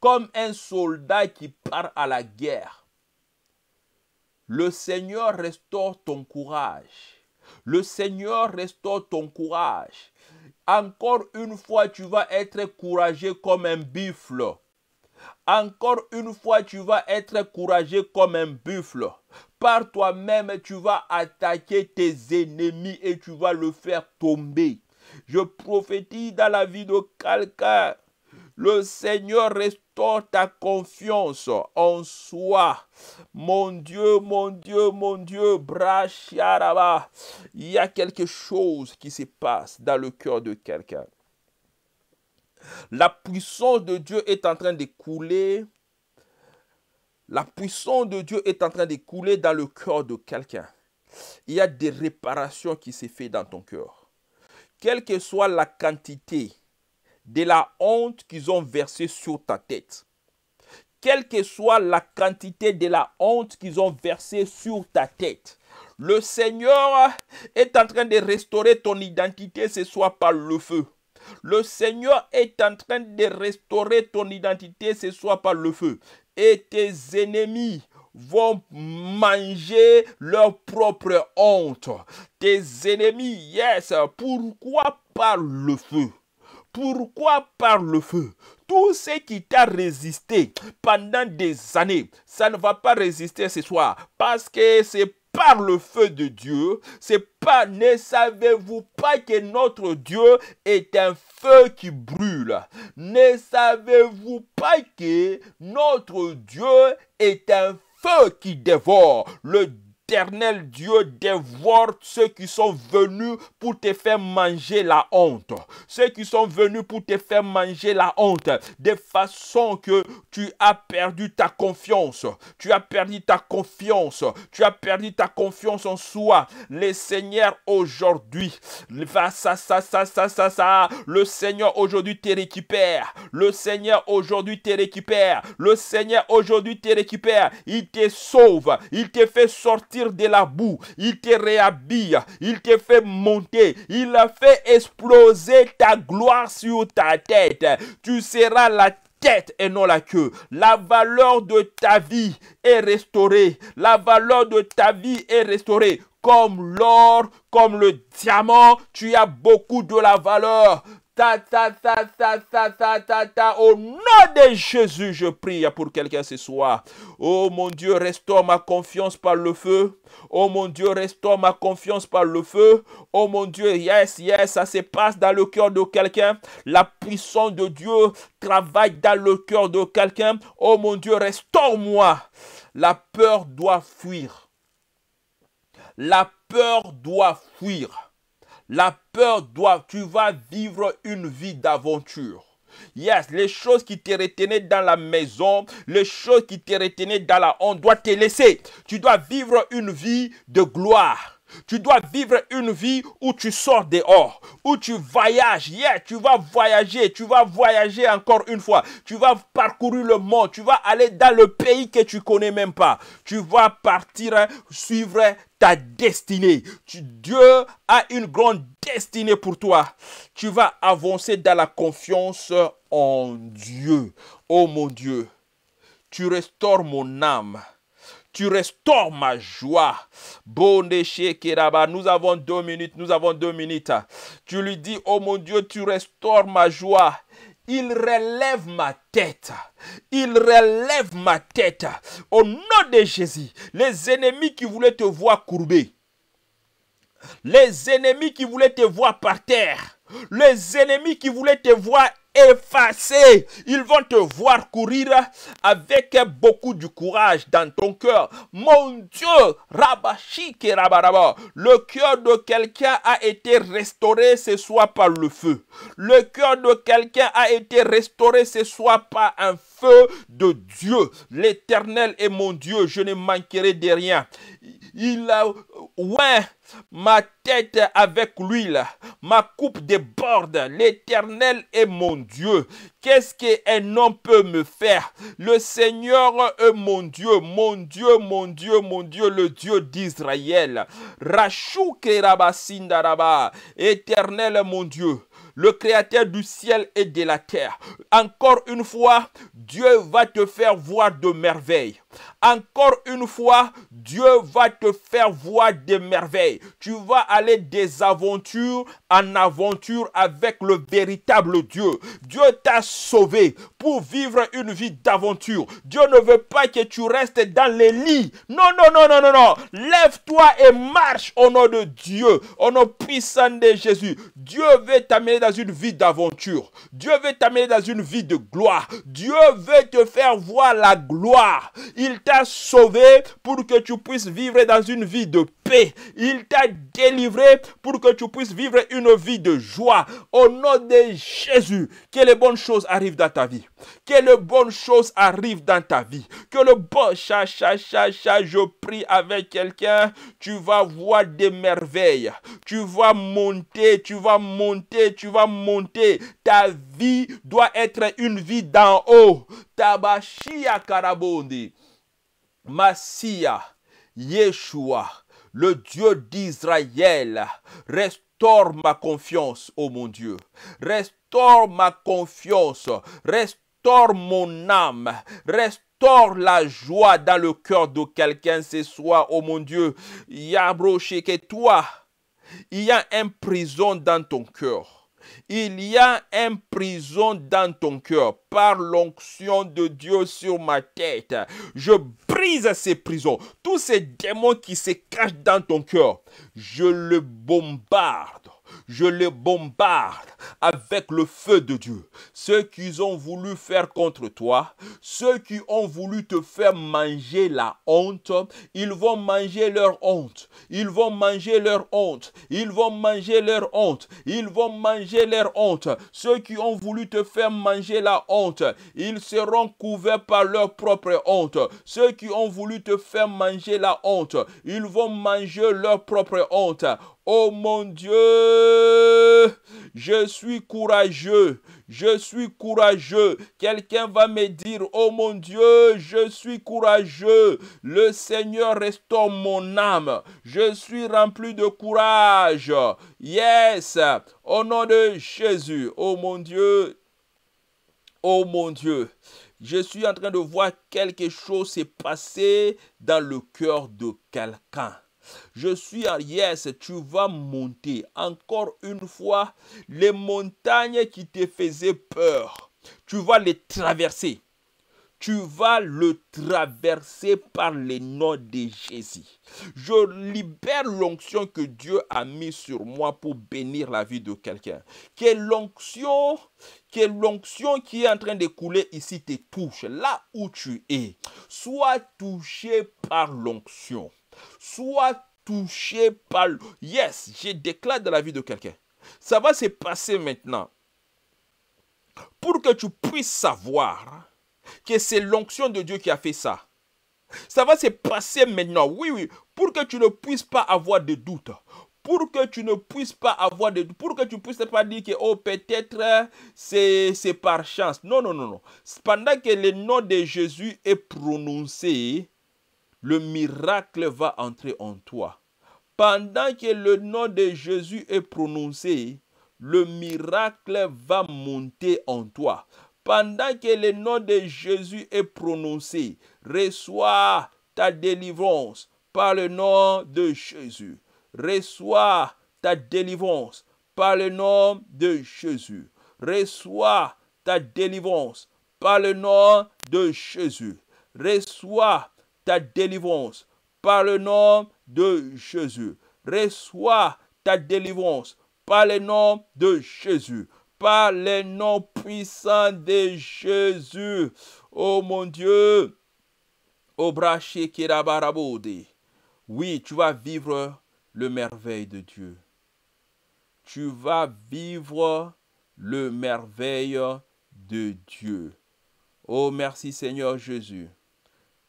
comme un soldat qui part à la guerre le Seigneur restaure ton courage. Le Seigneur restaure ton courage. Encore une fois, tu vas être courageux comme un buffle. Encore une fois, tu vas être courageux comme un buffle. Par toi-même, tu vas attaquer tes ennemis et tu vas le faire tomber. Je prophétise dans la vie de quelqu'un le Seigneur restaure ta confiance en soi. Mon Dieu, mon Dieu, mon Dieu, Il y a quelque chose qui se passe dans le cœur de quelqu'un. La puissance de Dieu est en train de couler. La puissance de Dieu est en train de couler dans le cœur de quelqu'un. Il y a des réparations qui se font dans ton cœur. Quelle que soit la quantité, de la honte qu'ils ont versée sur ta tête. Quelle que soit la quantité de la honte qu'ils ont versée sur ta tête, le Seigneur est en train de restaurer ton identité ce soit par le feu. Le Seigneur est en train de restaurer ton identité ce soit par le feu. Et tes ennemis vont manger leur propre honte. Tes ennemis, yes. Pourquoi par le feu pourquoi par le feu Tout ce qui t'a résisté pendant des années, ça ne va pas résister ce soir parce que c'est par le feu de Dieu. C'est pas, ne savez-vous pas que notre Dieu est un feu qui brûle? Ne savez-vous pas que notre Dieu est un feu qui dévore? Le éternel Dieu dévore ceux qui sont venus pour te faire manger la honte. Ceux qui sont venus pour te faire manger la honte de façon que tu as perdu ta confiance. Tu as perdu ta confiance. Tu as perdu ta confiance en soi. Le Seigneur aujourd'hui, ça, ça, ça, ça, ça, le Seigneur aujourd'hui te récupère. Le Seigneur aujourd'hui te récupère. Le Seigneur aujourd'hui te récupère. Il te sauve. Il te fait sortir de la boue, il te réhabille, il te fait monter, il a fait exploser ta gloire sur ta tête. Tu seras la tête et non la queue. La valeur de ta vie est restaurée. La valeur de ta vie est restaurée. Comme l'or, comme le diamant, tu as beaucoup de la valeur. Ta, ta, ta, ta, ta, ta, ta, Au nom de Jésus, je prie pour quelqu'un ce soir. Oh mon Dieu, restaure ma confiance par le feu. Oh mon Dieu, restaure ma confiance par le feu. Oh mon Dieu, yes, yes, ça se passe dans le cœur de quelqu'un. La puissance de Dieu travaille dans le cœur de quelqu'un. Oh mon Dieu, restaure-moi. La peur doit fuir. La peur doit fuir. La peur doit, tu vas vivre une vie d'aventure. Yes, les choses qui te retenaient dans la maison, les choses qui te retenaient dans la honte, doit te laisser. Tu dois vivre une vie de gloire. Tu dois vivre une vie où tu sors dehors, où tu voyages. Yeah, tu vas voyager, tu vas voyager encore une fois. Tu vas parcourir le monde, tu vas aller dans le pays que tu connais même pas. Tu vas partir hein, suivre ta destinée. Dieu a une grande destinée pour toi. Tu vas avancer dans la confiance en Dieu. Oh mon Dieu, tu restaures mon âme tu restaures ma joie. Keraba, nous avons deux minutes, nous avons deux minutes. Tu lui dis, oh mon Dieu, tu restaures ma joie. Il relève ma tête. Il relève ma tête. Au nom de Jésus, les ennemis qui voulaient te voir courbé, les ennemis qui voulaient te voir par terre, les ennemis qui voulaient te voir effacé, ils vont te voir courir avec beaucoup de courage dans ton cœur. Mon Dieu, le cœur de quelqu'un a été restauré ce soir par le feu. Le cœur de quelqu'un a été restauré ce soir par un feu de Dieu. L'éternel est mon Dieu, je ne manquerai de rien il a oint ma tête avec l'huile, ma coupe déborde, l'éternel est mon Dieu. Qu'est-ce qu'un homme peut me faire Le Seigneur est mon Dieu, mon Dieu, mon Dieu, mon Dieu, le Dieu d'Israël. Rachouk Rabasindaraba, éternel mon Dieu le créateur du ciel et de la terre. Encore une fois, Dieu va te faire voir de merveilles. Encore une fois, Dieu va te faire voir des merveilles. Tu vas aller des aventures en aventure avec le véritable Dieu. Dieu t'a sauvé pour vivre une vie d'aventure. Dieu ne veut pas que tu restes dans les lits. Non, non, non, non, non, non. Lève-toi et marche au nom de Dieu, au nom puissant de Jésus. Dieu veut t'amener dans une vie d'aventure. Dieu veut t'amener dans une vie de gloire. Dieu veut te faire voir la gloire. Il t'a sauvé pour que tu puisses vivre dans une vie de paix. Il t'a délivré pour que tu puisses vivre une vie de joie. Au nom de Jésus, que les bonnes choses arrivent dans ta vie. Que les bonnes choses arrivent dans ta vie. Que le bon cha cha cha cha, je prie avec quelqu'un, tu vas voir des merveilles. Tu vas monter, tu vas monter, tu vas monter. Ta vie doit être une vie d'en haut. Tabashia karabondi. Massia, Yeshua, le Dieu d'Israël, restaure ma confiance, ô oh mon Dieu. Restaure ma confiance, restaure mon âme, restaure la joie dans le cœur de quelqu'un ce soir, oh mon Dieu. Yabroché, que toi, il y a un prison dans ton cœur. Il y a un prison dans ton cœur par l'onction de Dieu sur ma tête. Je à ces prisons, tous ces démons qui se cachent dans ton cœur. Je le bombarde je les bombarde avec le feu de Dieu. Ceux qu'ils ont voulu faire contre toi, ceux qui ont voulu te faire manger la honte, ils vont manger leur honte. Ils vont manger leur honte. Ils vont manger leur honte. Ils vont manger leur honte. Ceux qui ont voulu te faire manger la honte, ils seront couverts par leur propre honte. Ceux qui ont voulu te faire manger la honte, ils vont manger leur propre honte. Oh mon Dieu, je suis courageux, je suis courageux. Quelqu'un va me dire, oh mon Dieu, je suis courageux. Le Seigneur restaure mon âme. Je suis rempli de courage. Yes, au nom de Jésus. Oh mon Dieu, oh mon Dieu. Je suis en train de voir quelque chose s'est passé dans le cœur de quelqu'un. Je suis à Yes, tu vas monter. Encore une fois, les montagnes qui te faisaient peur, tu vas les traverser. Tu vas le traverser par le nom de Jésus. Je libère l'onction que Dieu a mise sur moi pour bénir la vie de quelqu'un. Quelle l'onction, l'onction qui est en train de couler ici te touche, là où tu es. Sois touché par l'onction. Sois touché par... Yes, j'ai déclare dans la vie de quelqu'un. Ça va se passer maintenant. Pour que tu puisses savoir que c'est l'onction de Dieu qui a fait ça. Ça va se passer maintenant. Oui, oui. Pour que tu ne puisses pas avoir de doutes. Pour que tu ne puisses pas avoir de Pour que tu ne puisses pas dire que, oh, peut-être c'est par chance. Non, non, non, non. Pendant que le nom de Jésus est prononcé, le miracle va entrer en toi. Pendant que le nom de Jésus est prononcé, le miracle va monter en toi. Pendant que le nom de Jésus est prononcé, reçois ta délivrance par le nom de Jésus. Reçois ta délivrance par le nom de Jésus. Reçois ta délivrance par le nom de Jésus. Reçois ta délivrance par le nom de Jésus. Reçois ta délivrance par le nom de Jésus. Par le nom puissant de Jésus. Oh mon Dieu. Oh, oui, tu vas vivre le merveille de Dieu. Tu vas vivre le merveille de Dieu. Oh, merci Seigneur Jésus.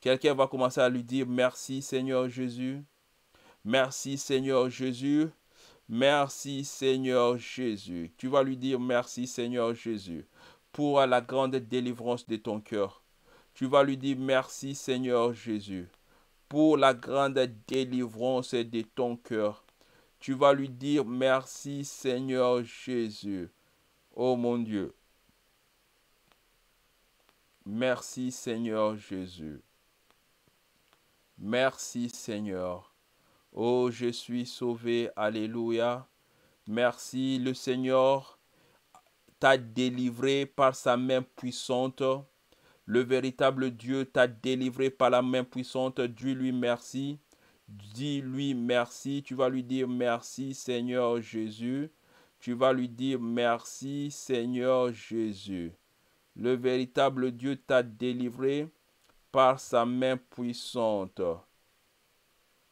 Quelqu'un va commencer à lui dire merci Seigneur Jésus. Merci Seigneur Jésus. Merci Seigneur Jésus. Tu vas lui dire merci Seigneur Jésus pour la grande délivrance de ton cœur. Tu vas lui dire merci Seigneur Jésus pour la grande délivrance de ton cœur. Tu vas lui dire merci Seigneur Jésus. Oh mon Dieu. Merci Seigneur Jésus. Merci Seigneur. Oh, je suis sauvé. Alléluia. Merci le Seigneur t'a délivré par sa main puissante. Le véritable Dieu t'a délivré par la main puissante. Dis-lui merci. Dis-lui merci. Tu vas lui dire merci Seigneur Jésus. Tu vas lui dire merci Seigneur Jésus. Le véritable Dieu t'a délivré par sa main puissante.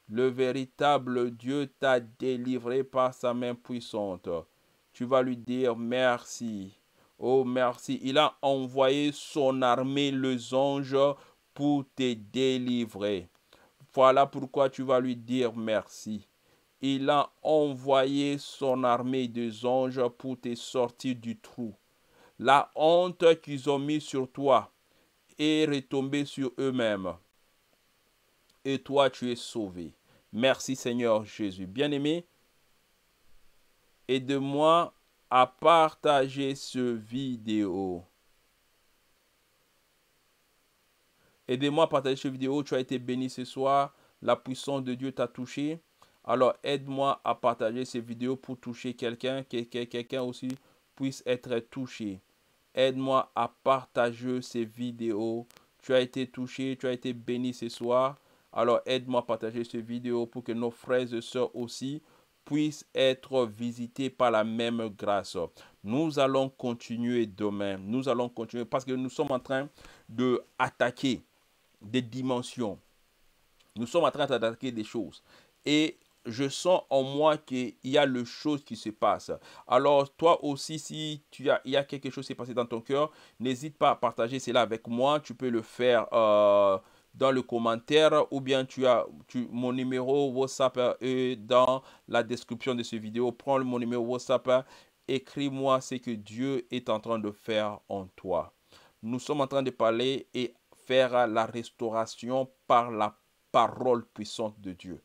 Le véritable Dieu t'a délivré par sa main puissante. Tu vas lui dire merci. Oh merci, il a envoyé son armée, les anges, pour te délivrer. Voilà pourquoi tu vas lui dire merci. Il a envoyé son armée des anges pour te sortir du trou. La honte qu'ils ont mis sur toi, et retomber sur eux-mêmes. Et toi, tu es sauvé. Merci Seigneur Jésus. Bien-aimé, aide-moi à partager ce vidéo. aide moi à partager ce vidéo. Tu as été béni ce soir. La puissance de Dieu t'a touché. Alors aide-moi à partager ces vidéos pour toucher quelqu'un, que quelqu'un aussi puisse être touché. Aide-moi à partager ces vidéos. Tu as été touché, tu as été béni ce soir. Alors aide-moi à partager ces vidéos pour que nos frères et sœurs aussi puissent être visités par la même grâce. Nous allons continuer demain. Nous allons continuer parce que nous sommes en train de attaquer des dimensions. Nous sommes en train d'attaquer des choses. Et je sens en moi qu'il y a le chose qui se passe. Alors toi aussi, si tu as, il y a quelque chose qui s'est passé dans ton cœur, n'hésite pas à partager cela avec moi. Tu peux le faire euh, dans le commentaire ou bien tu as mon numéro WhatsApp est euh, dans la description de cette vidéo. Prends mon numéro WhatsApp, écris-moi ce que Dieu est en train de faire en toi. Nous sommes en train de parler et faire la restauration par la parole puissante de Dieu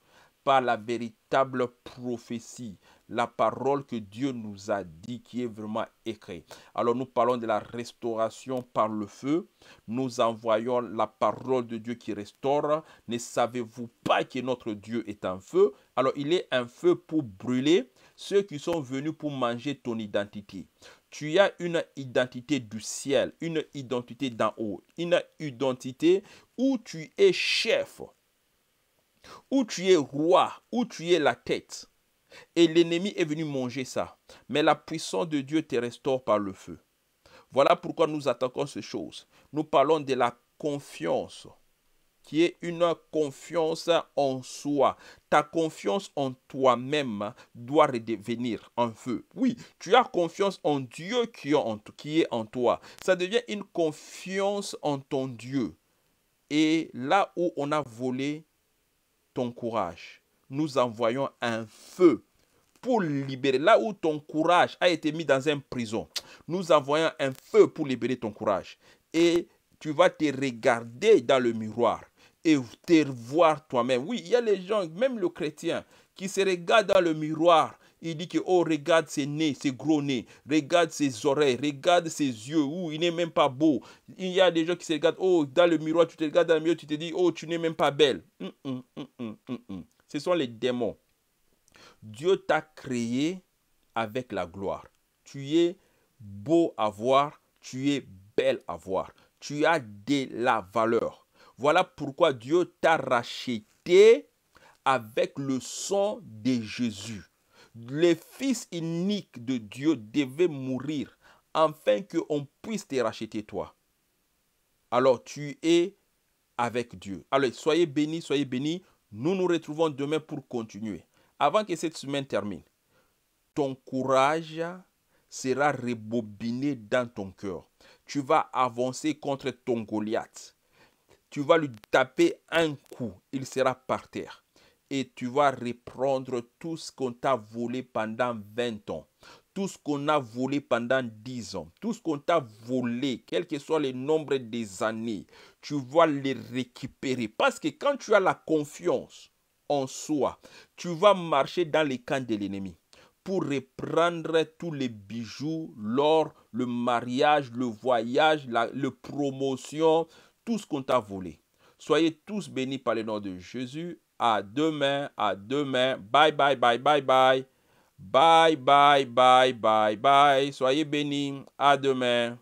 la véritable prophétie, la parole que Dieu nous a dit qui est vraiment écrite. Alors nous parlons de la restauration par le feu. Nous envoyons la parole de Dieu qui restaure. Ne savez-vous pas que notre Dieu est un feu Alors il est un feu pour brûler ceux qui sont venus pour manger ton identité. Tu as une identité du ciel, une identité d'en haut, une identité où tu es chef où tu es roi, où tu es la tête. Et l'ennemi est venu manger ça. Mais la puissance de Dieu te restaure par le feu. Voilà pourquoi nous attaquons ces choses. Nous parlons de la confiance, qui est une confiance en soi. Ta confiance en toi-même doit redevenir un feu. Oui, tu as confiance en Dieu qui est en toi. Ça devient une confiance en ton Dieu. Et là où on a volé, ton courage. Nous envoyons un feu pour libérer. Là où ton courage a été mis dans une prison, nous envoyons un feu pour libérer ton courage. Et tu vas te regarder dans le miroir et te voir toi-même. Oui, il y a les gens, même le chrétien, qui se regarde dans le miroir il dit que, oh, regarde ses nez, ses gros nez, regarde ses oreilles, regarde ses yeux, où il n'est même pas beau. Il y a des gens qui se regardent, oh, dans le miroir, tu te regardes dans le miroir, tu te dis, oh, tu n'es même pas belle. Mm, mm, mm, Ce sont les démons. Dieu t'a créé avec la gloire. Tu es beau à voir, tu es belle à voir. Tu as de la valeur. Voilà pourquoi Dieu t'a racheté avec le sang de Jésus. Les Fils unique de Dieu devait mourir afin qu'on puisse te racheter toi. Alors tu es avec Dieu. Allez, soyez bénis, soyez bénis. Nous nous retrouvons demain pour continuer. Avant que cette semaine termine, ton courage sera rebobiné dans ton cœur. Tu vas avancer contre ton Goliath. Tu vas lui taper un coup, il sera par terre et tu vas reprendre tout ce qu'on t'a volé pendant 20 ans, tout ce qu'on a volé pendant 10 ans, tout ce qu'on t'a volé, quel que soit le nombre des années, tu vas les récupérer. Parce que quand tu as la confiance en soi, tu vas marcher dans les camps de l'ennemi pour reprendre tous les bijoux, l'or, le mariage, le voyage, la le promotion, tout ce qu'on t'a volé. Soyez tous bénis par le nom de Jésus. À demain. À demain. Bye bye bye bye bye. Bye bye bye bye bye. Soyez bénis. À demain.